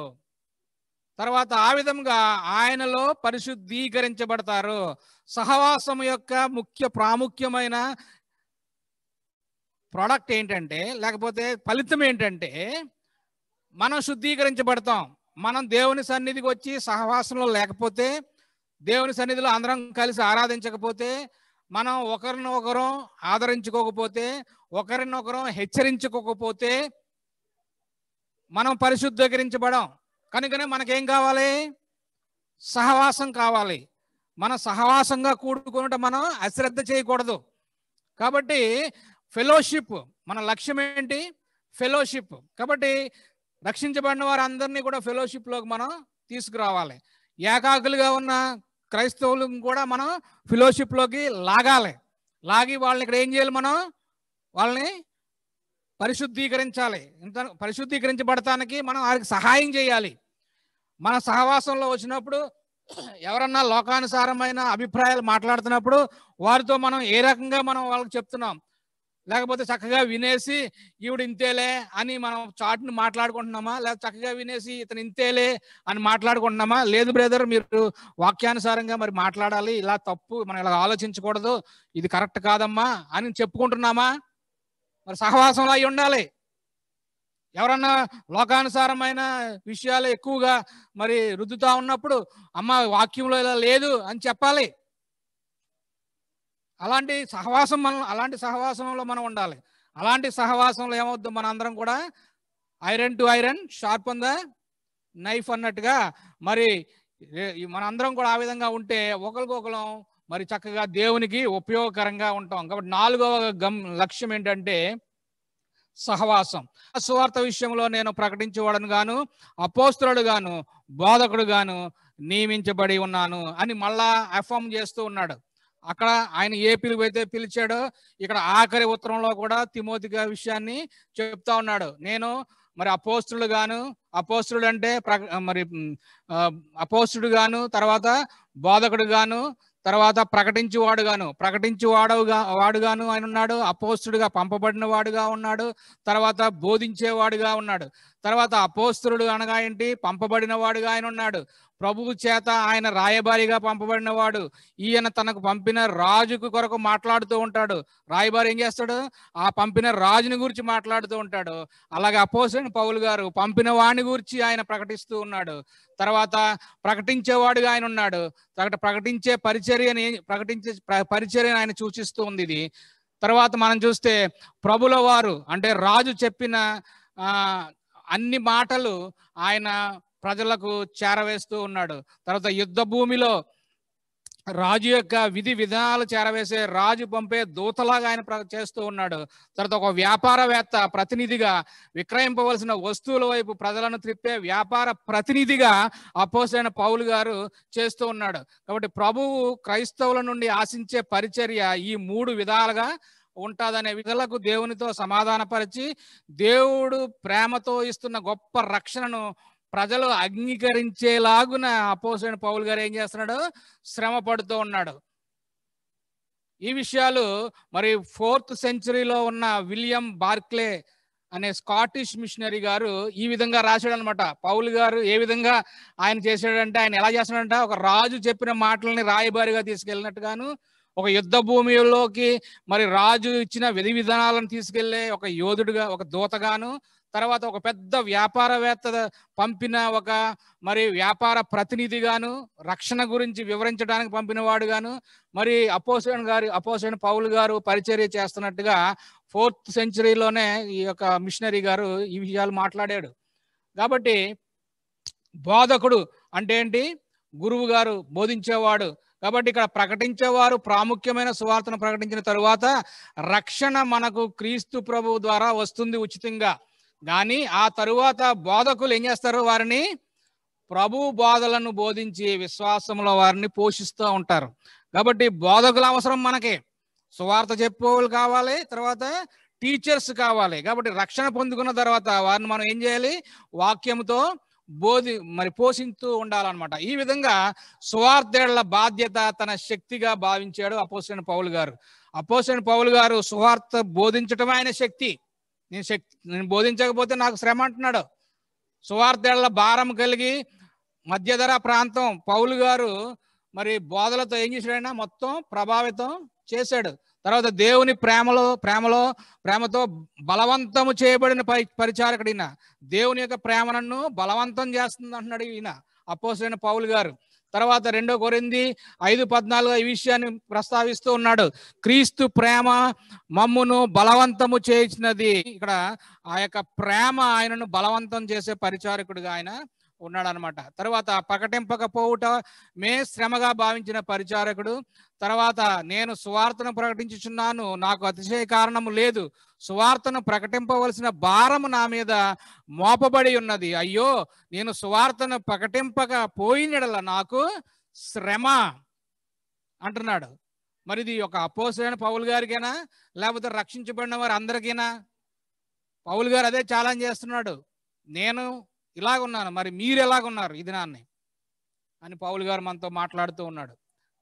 తర్వాత ఆ విధంగా ఆయనలో పరిశుద్ధీకరించబడతారు సహవాసం యొక్క ముఖ్య ప్రాముఖ్యమైన ప్రోడక్ట్ ఏంటంటే లేకపోతే ఫలితం ఏంటంటే మనం శుద్ధీకరించబడతాం మనం దేవుని సన్నిధికి వచ్చి సహవాసంలో లేకపోతే దేవుని సన్నిధిలో అందరం కలిసి ఆరాధించకపోతే మనం ఒకరినొకరం ఆదరించుకోకపోతే ఒకరినొకరం హెచ్చరించుకోకపోతే మనం పరిశుద్ధీకరించబడం కనుకనే మనకేం కావాలి సహవాసం కావాలి మన సహవాసంగా కూడుకున్నట మనం అశ్రద్ధ చేయకూడదు కాబట్టి ఫెలోషిప్ మన లక్ష్యం ఏంటి ఫెలోషిప్ కాబట్టి రక్షించబడిన అందరినీ కూడా ఫెలోషిప్లోకి మనం తీసుకురావాలి ఏకాకులుగా ఉన్న క్రైస్తవులు కూడా మనం ఫెలోషిప్లోకి లాగాలి లాగి వాళ్ళని ఇక్కడ ఏం చేయాలి మనం వాళ్ళని పరిశుద్ధీకరించాలి ఇంత పరిశుద్ధీకరించబడటానికి మనం వారికి సహాయం చేయాలి మన సహవాసంలో వచ్చినప్పుడు ఎవరన్నా లోకానుసారమైన అభిప్రాయాలు మాట్లాడుతున్నప్పుడు వారితో మనం ఏ రకంగా మనం వాళ్ళకి చెప్తున్నాం లేకపోతే చక్కగా వినేసి ఈవిడ ఇంతేలే అని మనం చాటుని మాట్లాడుకుంటున్నామా లేదా చక్కగా వినేసి ఇతను ఇంతేలే అని మాట్లాడుకుంటున్నామా లేదు బ్రదర్ మీరు వాక్యానుసారంగా మరి మాట్లాడాలి ఇలా తప్పు మనం ఇలా ఆలోచించకూడదు ఇది కరెక్ట్ కాదమ్మా అని చెప్పుకుంటున్నామా మరి సహవాసంలో అయి ఉండాలి ఎవరన్నా లోకానుసారమైన విషయాలు ఎక్కువగా మరి రుద్దుతా ఉన్నప్పుడు అమ్మ వాక్యంలో ఇలా లేదు అని చెప్పాలి అలాంటి సహవాసం మనం అలాంటి సహవాసంలో మనం ఉండాలి అలాంటి సహవాసంలో ఏమవుద్దు మన అందరం కూడా iron to iron sharpen the knife అన్నట్టుగా మరి మన అందరం కూడా ఆ విధంగా ఉంటే ఒకరికొకరం మరి చక్కగా దేవునికి ఉపయోగకరంగా ఉంటాం కాబట్టి నాలుగవ గమ్ లక్ష్యం ఏంటంటే సహవాసం సువార్త విషయంలో నేను ప్రకటించేవాడను గాను అపోస్తుడు గాను బోధకుడు గాను నియమించబడి ఉన్నాను అని మళ్ళా అఫామ్ చేస్తూ ఉన్నాడు అక్కడ ఆయన ఏ పిలుపు అయితే పిలిచాడో ఇక్కడ ఆఖరి ఉత్తరంలో కూడా తిమోతిగా విషయాన్ని చెప్తా ఉన్నాడు నేను మరి అపోస్తుడు గాను అపోస్తుడు అంటే మరి అపోస్తుడు గాను తర్వాత బోధకుడు గాను తర్వాత ప్రకటించేవాడు గాను ప్రకటించేవాడుగా వాడుగాను ఆయన ఉన్నాడు అపోస్తుడుగా పంపబడిన వాడుగా ఉన్నాడు తర్వాత బోధించేవాడుగా ఉన్నాడు తర్వాత అపోస్తుడు అనగా ఏంటి పంపబడిన వాడుగా ఆయన ఉన్నాడు ప్రభువు చేత ఆయన రాయబారిగా పంపబడినవాడు ఈయన తనకు పంపిన రాజుకు కొరకు మాట్లాడుతూ ఉంటాడు రాయబారి ఏం చేస్తాడు ఆ పంపిన రాజుని గురించి మాట్లాడుతూ ఉంటాడు అలాగే అపోసిన పౌలు గారు పంపిన వాణి గురించి ఆయన ప్రకటిస్తూ ఉన్నాడు తర్వాత ప్రకటించేవాడుగా ఆయన ఉన్నాడు ప్రకటించే పరిచర్యని ప్రకటించే పరిచర్యను ఆయన సూచిస్తూ ఉంది ఇది తర్వాత మనం చూస్తే ప్రభుల వారు అంటే రాజు చెప్పిన అన్ని మాటలు ఆయన ప్రజలకు చేరవేస్తూ ఉన్నాడు తర్వాత యుద్ధ భూమిలో రాజు యొక్క విధి విధానాలు చేరవేసే రాజు పంపే దూతలాగా ఆయన చేస్తూ ఉన్నాడు తర్వాత ఒక వ్యాపారవేత్త ప్రతినిధిగా విక్రయింపవలసిన వస్తువుల వైపు ప్రజలను త్రిప్పే వ్యాపార ప్రతినిధిగా అపోసైన పౌలు గారు చేస్తూ ఉన్నాడు కాబట్టి ప్రభువు క్రైస్తవుల నుండి ఆశించే పరిచర్య ఈ మూడు విధాలుగా ఉంటుందనే విధులకు దేవునితో సమాధానపరిచి దేవుడు ప్రేమతో ఇస్తున్న గొప్ప రక్షణను ప్రజలు అంగీకరించేలాగున అపోసైన పౌల్ గారు ఏం చేస్తున్నాడు శ్రమ పడుతూ ఉన్నాడు ఈ విషయాలు మరి ఫోర్త్ సెంచరీలో ఉన్న విలియం బార్క్లే అనే స్కాటిష్ మిషనరీ గారు ఈ విధంగా రాశాడు అనమాట పౌల్ గారు ఏ విధంగా ఆయన చేశాడంటే ఆయన ఎలా చేస్తున్నాడంట ఒక రాజు చెప్పిన మాటలని రాయబారిగా తీసుకెళ్ళినట్టుగాను ఒక యుద్ధ భూమిలోకి మరి రాజు ఇచ్చిన విధి విధానాలను తీసుకెళ్లే ఒక యోధుడుగా ఒక దూతగాను తర్వాత ఒక పెద్ద వ్యాపారవేత్త పంపిన ఒక మరి వ్యాపార ప్రతినిధిగాను రక్షణ గురించి వివరించడానికి పంపిన వాడుగాను మరి అపోసేన్ గారు అపోసేన్ పౌల్ గారు పరిచర్య చేస్తున్నట్టుగా ఫోర్త్ సెంచరీలోనే ఈ యొక్క మిషనరీ గారు ఈ విషయాలు మాట్లాడాడు కాబట్టి బోధకుడు అంటే ఏంటి గురువు గారు బోధించేవాడు కాబట్టి ఇక్కడ ప్రకటించేవారు ప్రాముఖ్యమైన సువార్తను ప్రకటించిన తరువాత రక్షణ మనకు క్రీస్తు ప్రభు ద్వారా వస్తుంది ఉచితంగా కానీ ఆ తరువాత బోధకులు ఏం చేస్తారు వారిని ప్రభు బోధలను బోధించి విశ్వాసంలో వారిని పోషిస్తూ ఉంటారు కాబట్టి బోధకుల అవసరం మనకి సువార్త చెప్పేవాళ్ళు కావాలి తర్వాత టీచర్స్ కావాలి కాబట్టి రక్షణ పొందుకున్న తర్వాత వారిని మనం ఏం చేయాలి వాక్యంతో బోధి మరి పోషిస్తూ ఉండాలన్నమాట ఈ విధంగా సువార్తేళ్ల బాధ్యత తన శక్తిగా భావించాడు అపోసిన పౌలు గారు అపోసిన పౌలు గారు సువార్త బోధించటం ఆయన శక్తి నేను శక్తి నేను బోధించకపోతే నాకు శ్రమ అంటున్నాడు సువార్తేళ్ల భారం కలిగి మధ్యధర ప్రాంతం పౌలు గారు మరి బోధలతో ఏం చేశాడైనా మొత్తం ప్రభావితం చేశాడు తర్వాత దేవుని ప్రేమలో ప్రేమలో ప్రేమతో బలవంతము చేయబడిన పరి పరిచారకుడు ఈయన దేవుని యొక్క ప్రేమ నన్ను బలవంతం చేస్తుంది అంటున్నాడు ఈయన అపోసైన పౌలు గారు తర్వాత రెండో కొరింది ఐదు పద్నాలుగు ఈ విషయాన్ని ప్రస్తావిస్తూ ఉన్నాడు క్రీస్తు ప్రేమ మమ్మును బలవంతము చేసినది ఇక్కడ ఆ యొక్క ప్రేమ ఆయనను బలవంతం చేసే పరిచారకుడిగా ఆయన ఉన్నాడనమాట తర్వాత ప్రకటింపకపోవుట మే శ్రమగా భావించిన పరిచారకుడు తర్వాత నేను సువార్తను ప్రకటించుచున్నాను నాకు అతిశయ కారణము లేదు సువార్తను ప్రకటింపవలసిన భారము నా మీద మోపబడి ఉన్నది అయ్యో నేను సువార్తను ప్రకటింపక పోయినడల నాకు శ్రమ అంటున్నాడు మరి ఇది ఒక అపోసైన పౌల్ గారికైనా లేకపోతే రక్షించబడిన వారు అందరికీనా పౌల్ గారు అదే ఛాలెంజ్ చేస్తున్నాడు నేను ఇలాగున్నాను మరి మీరు ఎలాగున్నారు ఇది నాన్నే అని పౌలు గారు మనతో మాట్లాడుతూ ఉన్నాడు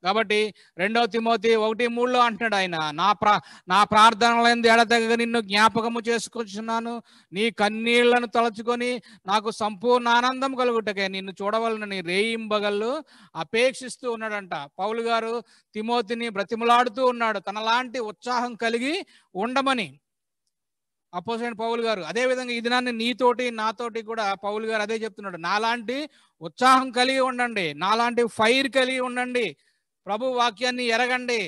కాబట్టి రెండవ తిమోతి ఒకటి మూడులో అంటున్నాడు ఆయన నా ప్రా నా ప్రార్థనలందు ఎడతగ నిన్ను జ్ఞాపకము చేసుకొచ్చున్నాను నీ కన్నీళ్లను తలచుకొని నాకు సంపూర్ణ ఆనందం కలుగుటకే నిన్ను చూడవలనని రేయింబగళ్ళు అపేక్షిస్తూ ఉన్నాడంట పౌలు గారు తిమోతిని బ్రతిమలాడుతూ ఉన్నాడు తనలాంటి ఉత్సాహం కలిగి ఉండమని అపోజిట్ పౌల్ గారు అదే విధంగా ఈ దినాన్ని నీతోటి నాతోటి కూడా పౌల్ గారు అదే చెప్తున్నాడు నాలాంటి ఉత్సాహం కలిగి ఉండండి నాలాంటి ఫైర్ కలిగి ఉండండి ప్రభు వాక్యాన్ని ఎరగండి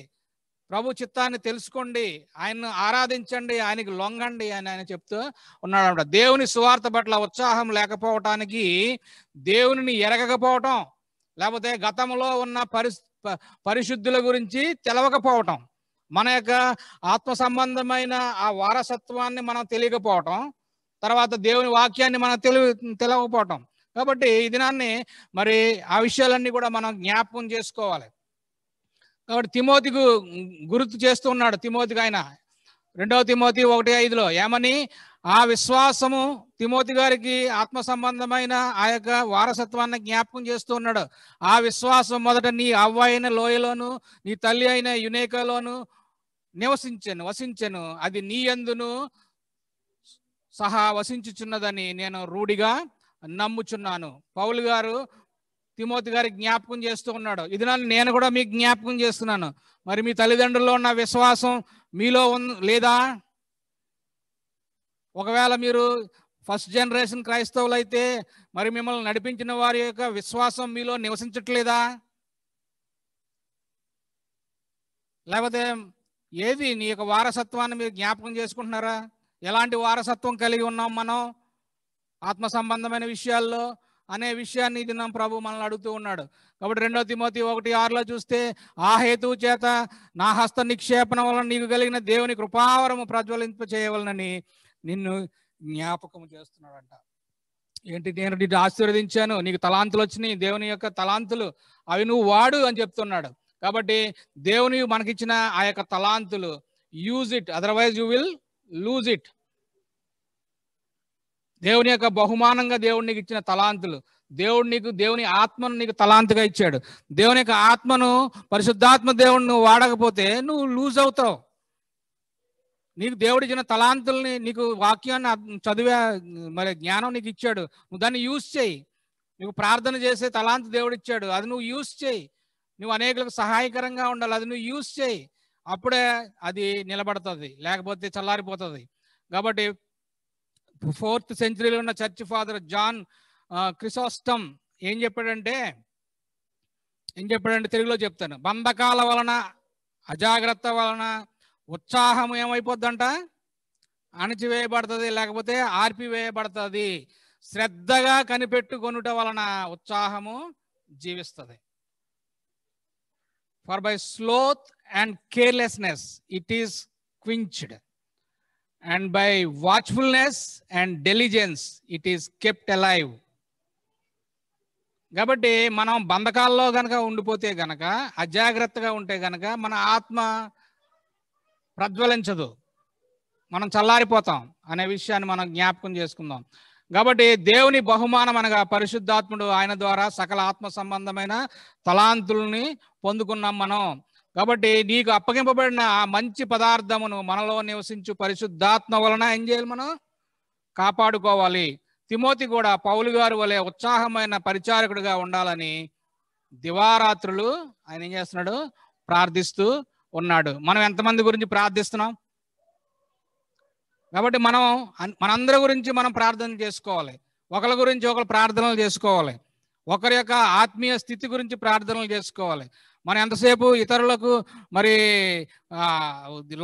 ప్రభు చిత్తాన్ని తెలుసుకోండి ఆయన్ను ఆరాధించండి ఆయనకి లొంగండి అని ఆయన చెప్తూ ఉన్నాడు దేవుని సువార్త పట్ల ఉత్సాహం లేకపోవటానికి దేవుని ఎరగకపోవటం లేకపోతే గతంలో ఉన్న పరిశుద్ధుల గురించి తెలవకపోవటం మన యొక్క ఆత్మ సంబంధమైన ఆ వారసత్వాన్ని మనం తెలియకపోవటం తర్వాత దేవుని వాక్యాన్ని మనం తెలివి తెలియకపోవటం కాబట్టి ఈ దినాన్ని మరి ఆ విషయాలన్నీ కూడా మనం జ్ఞాపకం చేసుకోవాలి కాబట్టి తిమోతికు గుర్తు చేస్తూ ఉన్నాడు తిమోతికి ఆయన రెండవ తిమోతి ఒకటి ఐదులో ఏమని ఆ విశ్వాసము తిమోతి గారికి ఆత్మ సంబంధమైన ఆ యొక్క వారసత్వాన్ని జ్ఞాపకం చేస్తూ ఉన్నాడు ఆ విశ్వాసం మొదట నీ అవ్వ అయిన లోయలోను నీ తల్లి అయిన యునేకలోను నివసించను వసించను అది నీ ఎందును సహా వసించుచున్నదని నేను రూఢిగా నమ్ముచున్నాను పౌలు గారు తిమోతి గారి జ్ఞాపకం చేస్తూ ఉన్నాడు ఇది నన్ను నేను కూడా మీకు జ్ఞాపకం చేస్తున్నాను మరి మీ తల్లిదండ్రుల్లో ఉన్న విశ్వాసం మీలో ఉన్ లేదా ఒకవేళ మీరు ఫస్ట్ జనరేషన్ క్రైస్తవులు అయితే మరి మిమ్మల్ని నడిపించిన వారి యొక్క విశ్వాసం మీలో నివసించట్లేదా లేకపోతే ఏది నీ యొక్క వారసత్వాన్ని మీరు జ్ఞాపకం చేసుకుంటున్నారా ఎలాంటి వారసత్వం కలిగి ఉన్నాం మనం ఆత్మ సంబంధమైన విషయాల్లో అనే విషయాన్ని ఇది నా ప్రభు మనల్ని అడుగుతూ ఉన్నాడు కాబట్టి రెండో తిమోతి ఒకటి ఆరులో చూస్తే ఆ హేతువు చేత నా హస్త నిక్షేపణ వలన నీకు కలిగిన దేవుని కృపావరము ప్రజ్వలింప చేయవలనని నిన్ను జ్ఞాపకం చేస్తున్నాడంట ఏంటి నేను నిన్ను ఆశీర్వదించాను నీకు తలాంతులు వచ్చినాయి దేవుని యొక్క తలాంతులు అవి నువ్వు వాడు అని చెప్తున్నాడు కాబట్టి దేవుని మనకిచ్చిన ఆ యొక్క తలాంతులు use it otherwise you will lose it దేవుని యొక్క బహుమానంగా దేవుడి నీకు ఇచ్చిన తలాంతులు దేవుడు నీకు దేవుని ఆత్మను నీకు తలాంతుగా ఇచ్చాడు దేవుని యొక్క ఆత్మను పరిశుద్ధాత్మ దేవుడు నువ్వు వాడకపోతే నువ్వు లూజ్ అవుతావు నీకు దేవుడు ఇచ్చిన తలాంతుల్ని నీకు వాక్యాన్ని చదివే మరి జ్ఞానం నీకు ఇచ్చాడు నువ్వు దాన్ని యూజ్ చేయి నీకు ప్రార్థన చేసే తలాంతు దేవుడు ఇచ్చాడు అది నువ్వు యూజ్ చేయి నువ్వు అనేకులకు సహాయకరంగా ఉండాలి అది నువ్వు యూజ్ చేయి అప్పుడే అది నిలబడుతుంది లేకపోతే చల్లారిపోతుంది కాబట్టి ఫోర్త్ సెంచరీలో ఉన్న చర్చ్ ఫాదర్ జాన్ క్రిసోస్టమ్ ఏం చెప్పాడంటే ఏం చెప్పాడంటే తెలుగులో చెప్తాను బంధకాల వలన అజాగ్రత్త వలన ఉత్సాహం ఏమైపోద్దంట అణచివేయబడుతుంది లేకపోతే ఆర్పివేయబడుతుంది శ్రద్ధగా కనిపెట్టుకొనుట వలన ఉత్సాహము జీవిస్తుంది For by sloth and carelessness it is quenched, and by watchfulness and diligence it is kept alive. కాబట్టి మనం బంధకాల్లో గనక ఉండిపోతే గనక అజాగ్రత్తగా ఉంటే గనక మన ఆత్మ ప్రజ్వలించదు మనం చల్లారిపోతాం అనే విషయాన్ని మనం జ్ఞాపకం చేసుకుందాం కాబట్టి దేవుని బహుమానం అనగా పరిశుద్ధాత్ముడు ఆయన ద్వారా సకల ఆత్మ సంబంధమైన తలాంతుల్ని పొందుకున్నాం మనం కాబట్టి నీకు అప్పగింపబడిన ఆ మంచి పదార్థమును మనలో నివసించు పరిశుద్ధాత్మ వలన ఏం చేయాలి మనం కాపాడుకోవాలి తిమోతి కూడా పౌలు గారు వలె ఉత్సాహమైన పరిచారకుడిగా ఉండాలని దివారాత్రులు ఆయన ఏం చేస్తున్నాడు ప్రార్థిస్తూ ఉన్నాడు మనం ఎంతమంది గురించి ప్రార్థిస్తున్నాం కాబట్టి మనం మనందరి గురించి మనం ప్రార్థన చేసుకోవాలి ఒకరి గురించి ఒకరు ప్రార్థనలు చేసుకోవాలి ఒకరి యొక్క ఆత్మీయ స్థితి గురించి ప్రార్థనలు చేసుకోవాలి మనం ఎంతసేపు ఇతరులకు మరి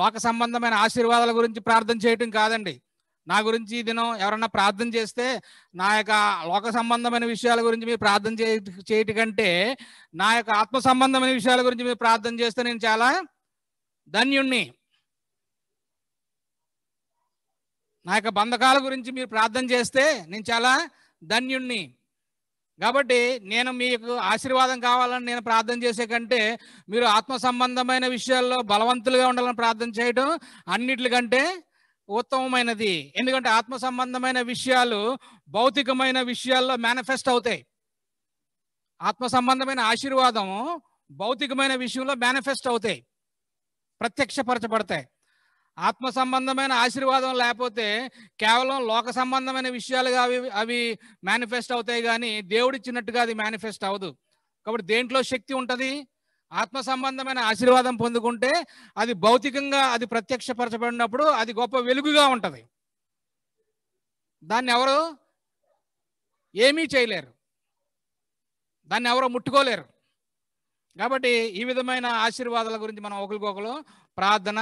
లోక సంబంధమైన ఆశీర్వాదాల గురించి ప్రార్థన చేయటం కాదండి నా గురించి ఈ దినం ఎవరన్నా ప్రార్థన చేస్తే నా యొక్క లోక సంబంధమైన విషయాల గురించి మీరు ప్రార్థన చేయట కంటే నా యొక్క ఆత్మ సంబంధమైన విషయాల గురించి మీరు ప్రార్థన చేస్తే నేను చాలా ధన్యుణ్ణి నా యొక్క బంధకాల గురించి మీరు ప్రార్థన చేస్తే నేను చాలా ధన్యుణ్ణి కాబట్టి నేను మీకు ఆశీర్వాదం కావాలని నేను ప్రార్థన చేసే కంటే మీరు ఆత్మ సంబంధమైన విషయాల్లో బలవంతులుగా ఉండాలని ప్రార్థన చేయడం అన్నిటికంటే ఉత్తమమైనది ఎందుకంటే ఆత్మ సంబంధమైన విషయాలు భౌతికమైన విషయాల్లో మేనిఫెస్ట్ అవుతాయి ఆత్మ సంబంధమైన ఆశీర్వాదము భౌతికమైన విషయంలో మేనిఫెస్ట్ అవుతాయి ప్రత్యక్షపరచబడతాయి ఆత్మ సంబంధమైన ఆశీర్వాదం లేకపోతే కేవలం లోక సంబంధమైన విషయాలుగా అవి అవి మేనిఫెస్ట్ అవుతాయి కానీ దేవుడిచ్చినట్టుగా అది మేనిఫెస్ట్ అవ్వదు కాబట్టి దేంట్లో శక్తి ఉంటుంది ఆత్మ సంబంధమైన ఆశీర్వాదం పొందుకుంటే అది భౌతికంగా అది ప్రత్యక్షపరచబడినప్పుడు అది గొప్ప వెలుగుగా ఉంటుంది దాన్ని ఎవరు ఏమీ చేయలేరు దాన్ని ఎవరో ముట్టుకోలేరు కాబట్టి ఈ విధమైన ఆశీర్వాదాల గురించి మనం ఒకరికొకరు ప్రార్థన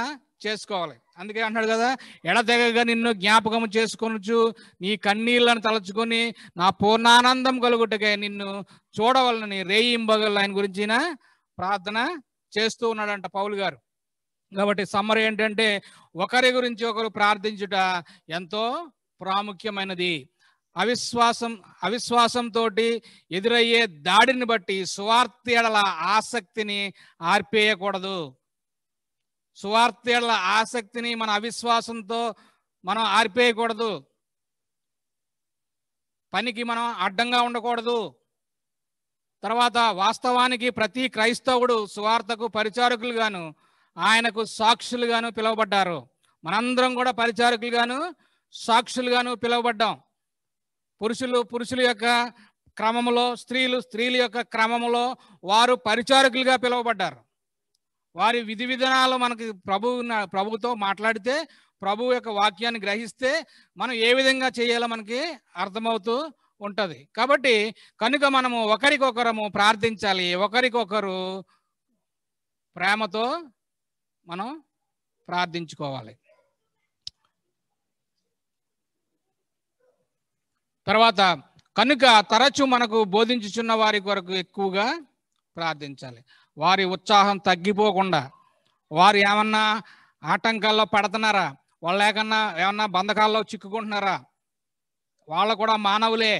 చేసుకోవాలి అందుకే అంటాడు కదా ఎడతెగగా నిన్ను జ్ఞాపకం చేసుకొనుచు నీ కన్నీళ్లను తలచుకొని నా పూర్ణానందం కలుగుటకే నిన్ను చూడవలని రేయింబగల్ ఆయన గురించిన ప్రార్థన చేస్తూ ఉన్నాడంట పౌలు గారు కాబట్టి సమ్మర్ ఏంటంటే ఒకరి గురించి ఒకరు ప్రార్థించుట ఎంతో ప్రాముఖ్యమైనది అవిశ్వాసం అవిశ్వాసంతో ఎదురయ్యే దాడిని బట్టి స్వార్థ ఎడల ఆసక్తిని ఆర్పేయకూడదు సువార్తేళ్ల ఆసక్తిని మన అవిశ్వాసంతో మనం ఆరిపేయకూడదు పనికి మనం అడ్డంగా ఉండకూడదు తర్వాత వాస్తవానికి ప్రతి క్రైస్తవుడు సువార్తకు పరిచారకులుగాను ఆయనకు సాక్షులుగాను పిలువబడ్డారు మనందరం కూడా పరిచారకులుగాను సాక్షులుగాను పిలువబడ్డాం పురుషులు పురుషుల యొక్క క్రమములో స్త్రీలు స్త్రీల యొక్క క్రమములో వారు పరిచారకులుగా పిలువబడ్డారు వారి విధి విధానాలు మనకి ప్రభు ప్రభుతో మాట్లాడితే ప్రభు యొక్క వాక్యాన్ని గ్రహిస్తే మనం ఏ విధంగా చేయాలో మనకి అర్థమవుతూ ఉంటుంది కాబట్టి కనుక మనము ఒకరికొకరము ప్రార్థించాలి ఒకరికొకరు ప్రేమతో మనం ప్రార్థించుకోవాలి తర్వాత కనుక తరచు మనకు బోధించుచున్న వారి కొరకు ఎక్కువగా ప్రార్థించాలి వారి ఉత్సాహం తగ్గిపోకుండా వారు ఏమన్నా ఆటంకాల్లో పడుతున్నారా వాళ్ళు లేకన్నా ఏమన్నా బంధకాల్లో చిక్కుకుంటున్నారా వాళ్ళు కూడా మానవులే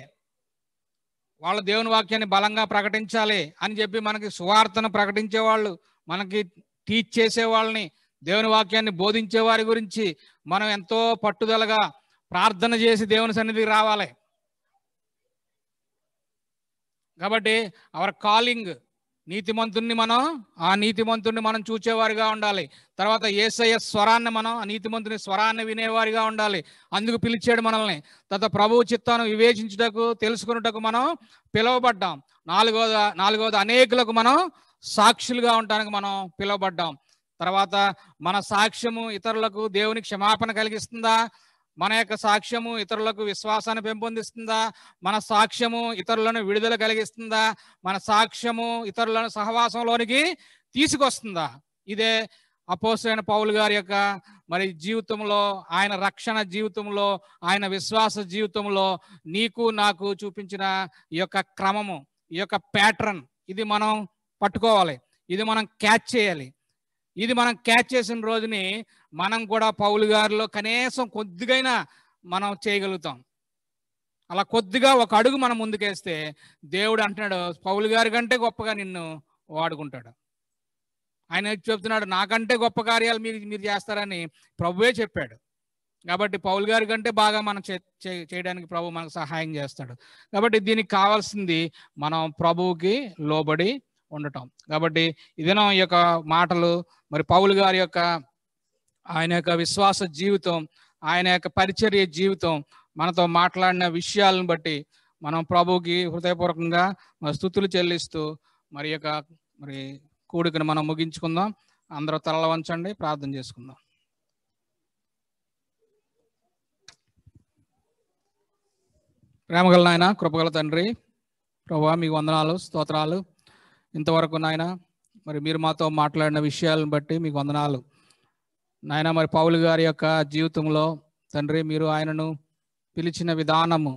వాళ్ళ దేవుని వాక్యాన్ని బలంగా ప్రకటించాలి అని చెప్పి మనకి సువార్తను ప్రకటించేవాళ్ళు మనకి టీచ్ చేసేవాళ్ళని దేవుని వాక్యాన్ని బోధించే వారి గురించి మనం ఎంతో పట్టుదలగా ప్రార్థన చేసి దేవుని సన్నిధికి రావాలి కాబట్టి అవర్ కాలింగ్ నీతిమంతుణ్ణి మనం ఆ నీతిమంతుణ్ణి మనం చూచేవారిగా ఉండాలి తర్వాత ఏసయ్య స్వరాన్ని మనం ఆ నీతిమంతుని స్వరాన్ని వినేవారిగా ఉండాలి అందుకు పిలిచాడు మనల్ని తర్వాత ప్రభువు చిత్తాను వివేచించుటకు తెలుసుకున్నటకు మనం పిలువబడ్డాం నాలుగోది నాలుగోది అనేకులకు మనం సాక్షులుగా ఉండడానికి మనం పిలువబడ్డాం తర్వాత మన సాక్ష్యము ఇతరులకు దేవుని క్షమాపణ కలిగిస్తుందా మన యొక్క సాక్ష్యము ఇతరులకు విశ్వాసాన్ని పెంపొందిస్తుందా మన సాక్ష్యము ఇతరులను విడుదల కలిగిస్తుందా మన సాక్ష్యము ఇతరులను సహవాసంలోనికి తీసుకొస్తుందా ఇదే అపోసైన పౌలు గారి యొక్క మరి జీవితంలో ఆయన రక్షణ జీవితంలో ఆయన విశ్వాస జీవితంలో నీకు నాకు చూపించిన ఈ యొక్క క్రమము ఈ యొక్క ప్యాటర్న్ ఇది మనం పట్టుకోవాలి ఇది మనం క్యాచ్ చేయాలి ఇది మనం క్యాచ్ చేసిన రోజుని మనం కూడా పౌలు గారిలో కనీసం కొద్దిగైనా మనం చేయగలుగుతాం అలా కొద్దిగా ఒక అడుగు మనం ముందుకేస్తే దేవుడు అంటున్నాడు పౌలు గారి కంటే గొప్పగా నిన్ను వాడుకుంటాడు ఆయన చెప్తున్నాడు నాకంటే గొప్ప కార్యాలు మీరు మీరు చేస్తారని ప్రభువే చెప్పాడు కాబట్టి పౌలు గారి కంటే బాగా మనం చేయడానికి ప్రభు మనకు సహాయం చేస్తాడు కాబట్టి దీనికి కావాల్సింది మనం ప్రభువుకి లోబడి ఉండటం కాబట్టి ఇదినం ఈ యొక్క మాటలు మరి పౌలు గారి యొక్క ఆయన యొక్క విశ్వాస జీవితం ఆయన యొక్క పరిచర్య జీవితం మనతో మాట్లాడిన విషయాలను బట్టి మనం ప్రభువుకి హృదయపూర్వకంగా మన స్థుతులు చెల్లిస్తూ మరి యొక్క మరి కూడికను మనం ముగించుకుందాం అందరూ తరల వంచండి ప్రార్థన చేసుకుందాం ప్రేమగల నాయన కృపగల తండ్రి ప్రభా మీకు వందనాలు స్తోత్రాలు ఇంతవరకు నాయన మరి మీరు మాతో మాట్లాడిన విషయాలను బట్టి మీకు వందనాలు నాయన మరి పౌలు గారి యొక్క జీవితంలో తండ్రి మీరు ఆయనను పిలిచిన విధానము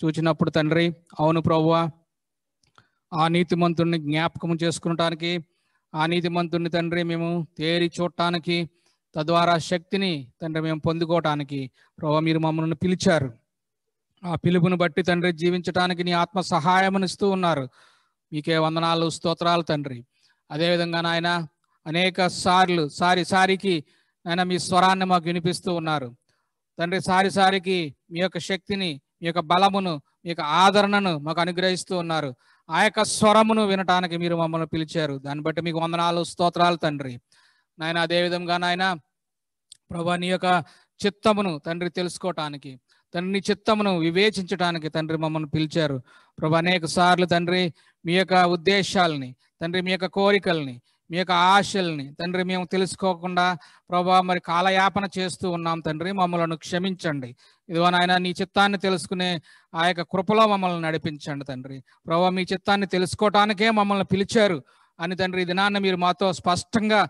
చూచినప్పుడు తండ్రి అవును ప్రభువ ఆ నీతిమంతుడిని జ్ఞాపకం చేసుకునటానికి ఆ నీతిమంతుడిని తండ్రి మేము తేరి చూడటానికి తద్వారా శక్తిని తండ్రి మేము పొందుకోవటానికి ప్రభు మీరు మమ్మల్ని పిలిచారు ఆ పిలుపుని బట్టి తండ్రి జీవించటానికి నీ ఆత్మ సహాయం ఇస్తూ ఉన్నారు మీకే వందనాలు స్తోత్రాలు తండ్రి అదేవిధంగా నాయన అనేక సార్లు సారి సారికి నాయన మీ స్వరాన్ని మాకు వినిపిస్తూ ఉన్నారు తండ్రి సారి సారికి మీ యొక్క శక్తిని మీ యొక్క బలమును మీ యొక్క ఆదరణను మాకు అనుగ్రహిస్తూ ఉన్నారు ఆ యొక్క స్వరమును వినటానికి మీరు మమ్మల్ని పిలిచారు దాన్ని బట్టి మీకు వందనాలు స్తోత్రాలు తండ్రి నాయన అదేవిధంగా నాయన ప్రభా నీ యొక్క చిత్తమును తండ్రి తెలుసుకోవటానికి తండ్రి నీ చిత్తమును వివేచించడానికి తండ్రి మమ్మల్ని పిలిచారు ప్రభు అనేక సార్లు తండ్రి మీ యొక్క ఉద్దేశాలని తండ్రి మీ యొక్క కోరికల్ని మీ యొక్క ఆశల్ని తండ్రి మేము తెలుసుకోకుండా ప్రభా మరి కాలయాపన చేస్తూ ఉన్నాం తండ్రి మమ్మలను క్షమించండి ఇదిగో నాయన నీ చిత్తాన్ని తెలుసుకునే ఆ యొక్క కృపలో మమ్మల్ని నడిపించండి తండ్రి ప్రభా మీ చిత్తాన్ని తెలుసుకోవటానికే మమ్మల్ని పిలిచారు అని తండ్రి దినాన్ని మీరు మాతో స్పష్టంగా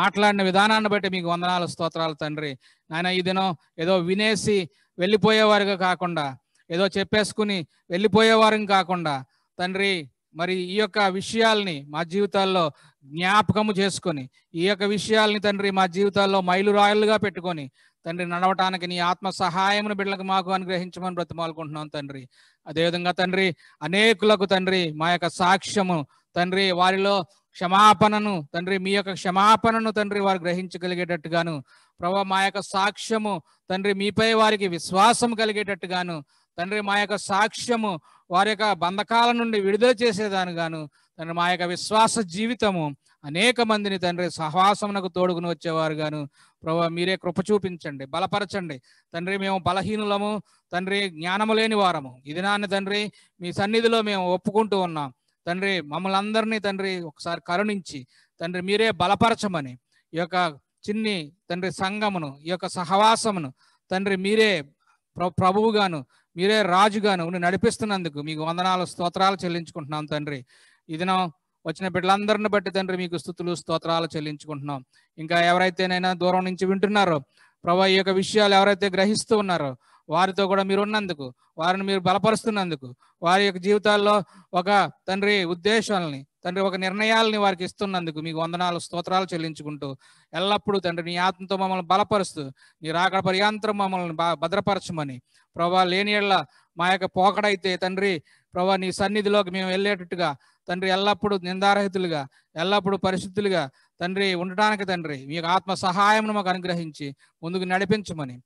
మాట్లాడిన విధానాన్ని బట్టి మీకు వందనాలు స్తోత్రాలు తండ్రి నాయన ఈ దినం ఏదో వినేసి వెళ్ళిపోయేవారుగా కాకుండా ఏదో చెప్పేసుకుని వెళ్ళిపోయేవారు కాకుండా తండ్రి మరి ఈ యొక్క విషయాల్ని మా జీవితాల్లో జ్ఞాపకము చేసుకొని ఈ యొక్క విషయాల్ని తండ్రి మా జీవితాల్లో మైలురాయలుగా పెట్టుకొని తండ్రి నడవటానికి నీ ఆత్మ సహాయమును బిడ్డలకు మాకు అనుగ్రహించమని బ్రతిమాలుకుంటున్నాం తండ్రి అదేవిధంగా తండ్రి అనేకులకు తండ్రి మా యొక్క సాక్ష్యము తండ్రి వారిలో క్షమాపణను తండ్రి మీ యొక్క క్షమాపణను తండ్రి వారు గ్రహించగలిగేటట్టుగాను ప్రభా మా యొక్క సాక్ష్యము తండ్రి మీపై వారికి విశ్వాసం కలిగేటట్టుగాను తండ్రి మా యొక్క సాక్ష్యము వారి యొక్క బంధకాల నుండి విడుదల చేసేదాని గాను తండ్రి మా యొక్క విశ్వాస జీవితము అనేక మందిని తండ్రి సహవాసమునకు తోడుకుని వచ్చేవారు గాను ప్రభు మీరే కృప చూపించండి బలపరచండి తండ్రి మేము బలహీనులము తండ్రి జ్ఞానము లేని వారము ఇది నాన్న తండ్రి మీ సన్నిధిలో మేము ఒప్పుకుంటూ ఉన్నాం తండ్రి మమ్మల్ని అందరినీ తండ్రి ఒకసారి కరుణించి తండ్రి మీరే బలపరచమని ఈ యొక్క చిన్ని తండ్రి సంఘమును ఈ యొక్క సహవాసమును తండ్రి మీరే ప్రభువుగాను మీరే రాజుగా నువ్వు నడిపిస్తున్నందుకు మీకు వందనాలు స్తోత్రాలు చెల్లించుకుంటున్నాం తండ్రి ఇదిన వచ్చిన బిడ్డలందరిని బట్టి తండ్రి మీకు స్థుతులు స్తోత్రాలు చెల్లించుకుంటున్నాం ఇంకా ఎవరైతేనైనా దూరం నుంచి వింటున్నారో ప్రభా ఈ యొక్క విషయాలు ఎవరైతే గ్రహిస్తూ ఉన్నారో వారితో కూడా మీరు ఉన్నందుకు వారిని మీరు బలపరుస్తున్నందుకు వారి యొక్క జీవితాల్లో ఒక తండ్రి ఉద్దేశాలని తండ్రి ఒక నిర్ణయాలని వారికి ఇస్తున్నందుకు మీకు వందనాలు స్తోత్రాలు చెల్లించుకుంటూ ఎల్లప్పుడూ తండ్రి నీ ఆత్మతో మమ్మల్ని బలపరుస్తూ నీ రాకడ పర్యాంతరం మమ్మల్ని భద్రపరచమని ప్రభా లేని ఎళ్ళ మా యొక్క పోకడైతే తండ్రి ప్రభా నీ సన్నిధిలోకి మేము వెళ్ళేటట్టుగా తండ్రి ఎల్లప్పుడూ నిందారహితులుగా ఎల్లప్పుడూ పరిశుద్ధులుగా తండ్రి ఉండటానికి తండ్రి మీ ఆత్మ సహాయంను మాకు అనుగ్రహించి ముందుకు నడిపించమని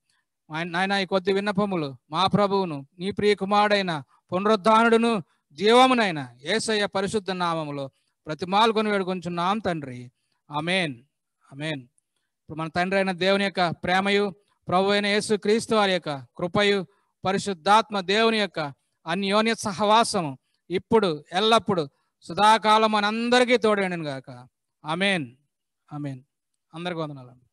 నాయన ఈ కొద్ది విన్నపములు మా ప్రభువును నీ ప్రియ కుమారుడైన పునరుద్ధానుడును జీవమునైన ఏసయ్య పరిశుద్ధ నామములో ప్రతి మాల్గొని వేడుకొంచున్నాం తండ్రి అమేన్ అమేన్ ఇప్పుడు మన తండ్రి అయిన దేవుని యొక్క ప్రేమయు ప్రభు అయిన యేసు క్రీస్తు వారి యొక్క కృపయు పరిశుద్ధాత్మ దేవుని యొక్క అన్యోన్య సహవాసము ఇప్పుడు ఎల్లప్పుడు సదాకాలం మనందరికీ తోడేండి గాక అమేన్ అమేన్ అందరికి వందనాలండి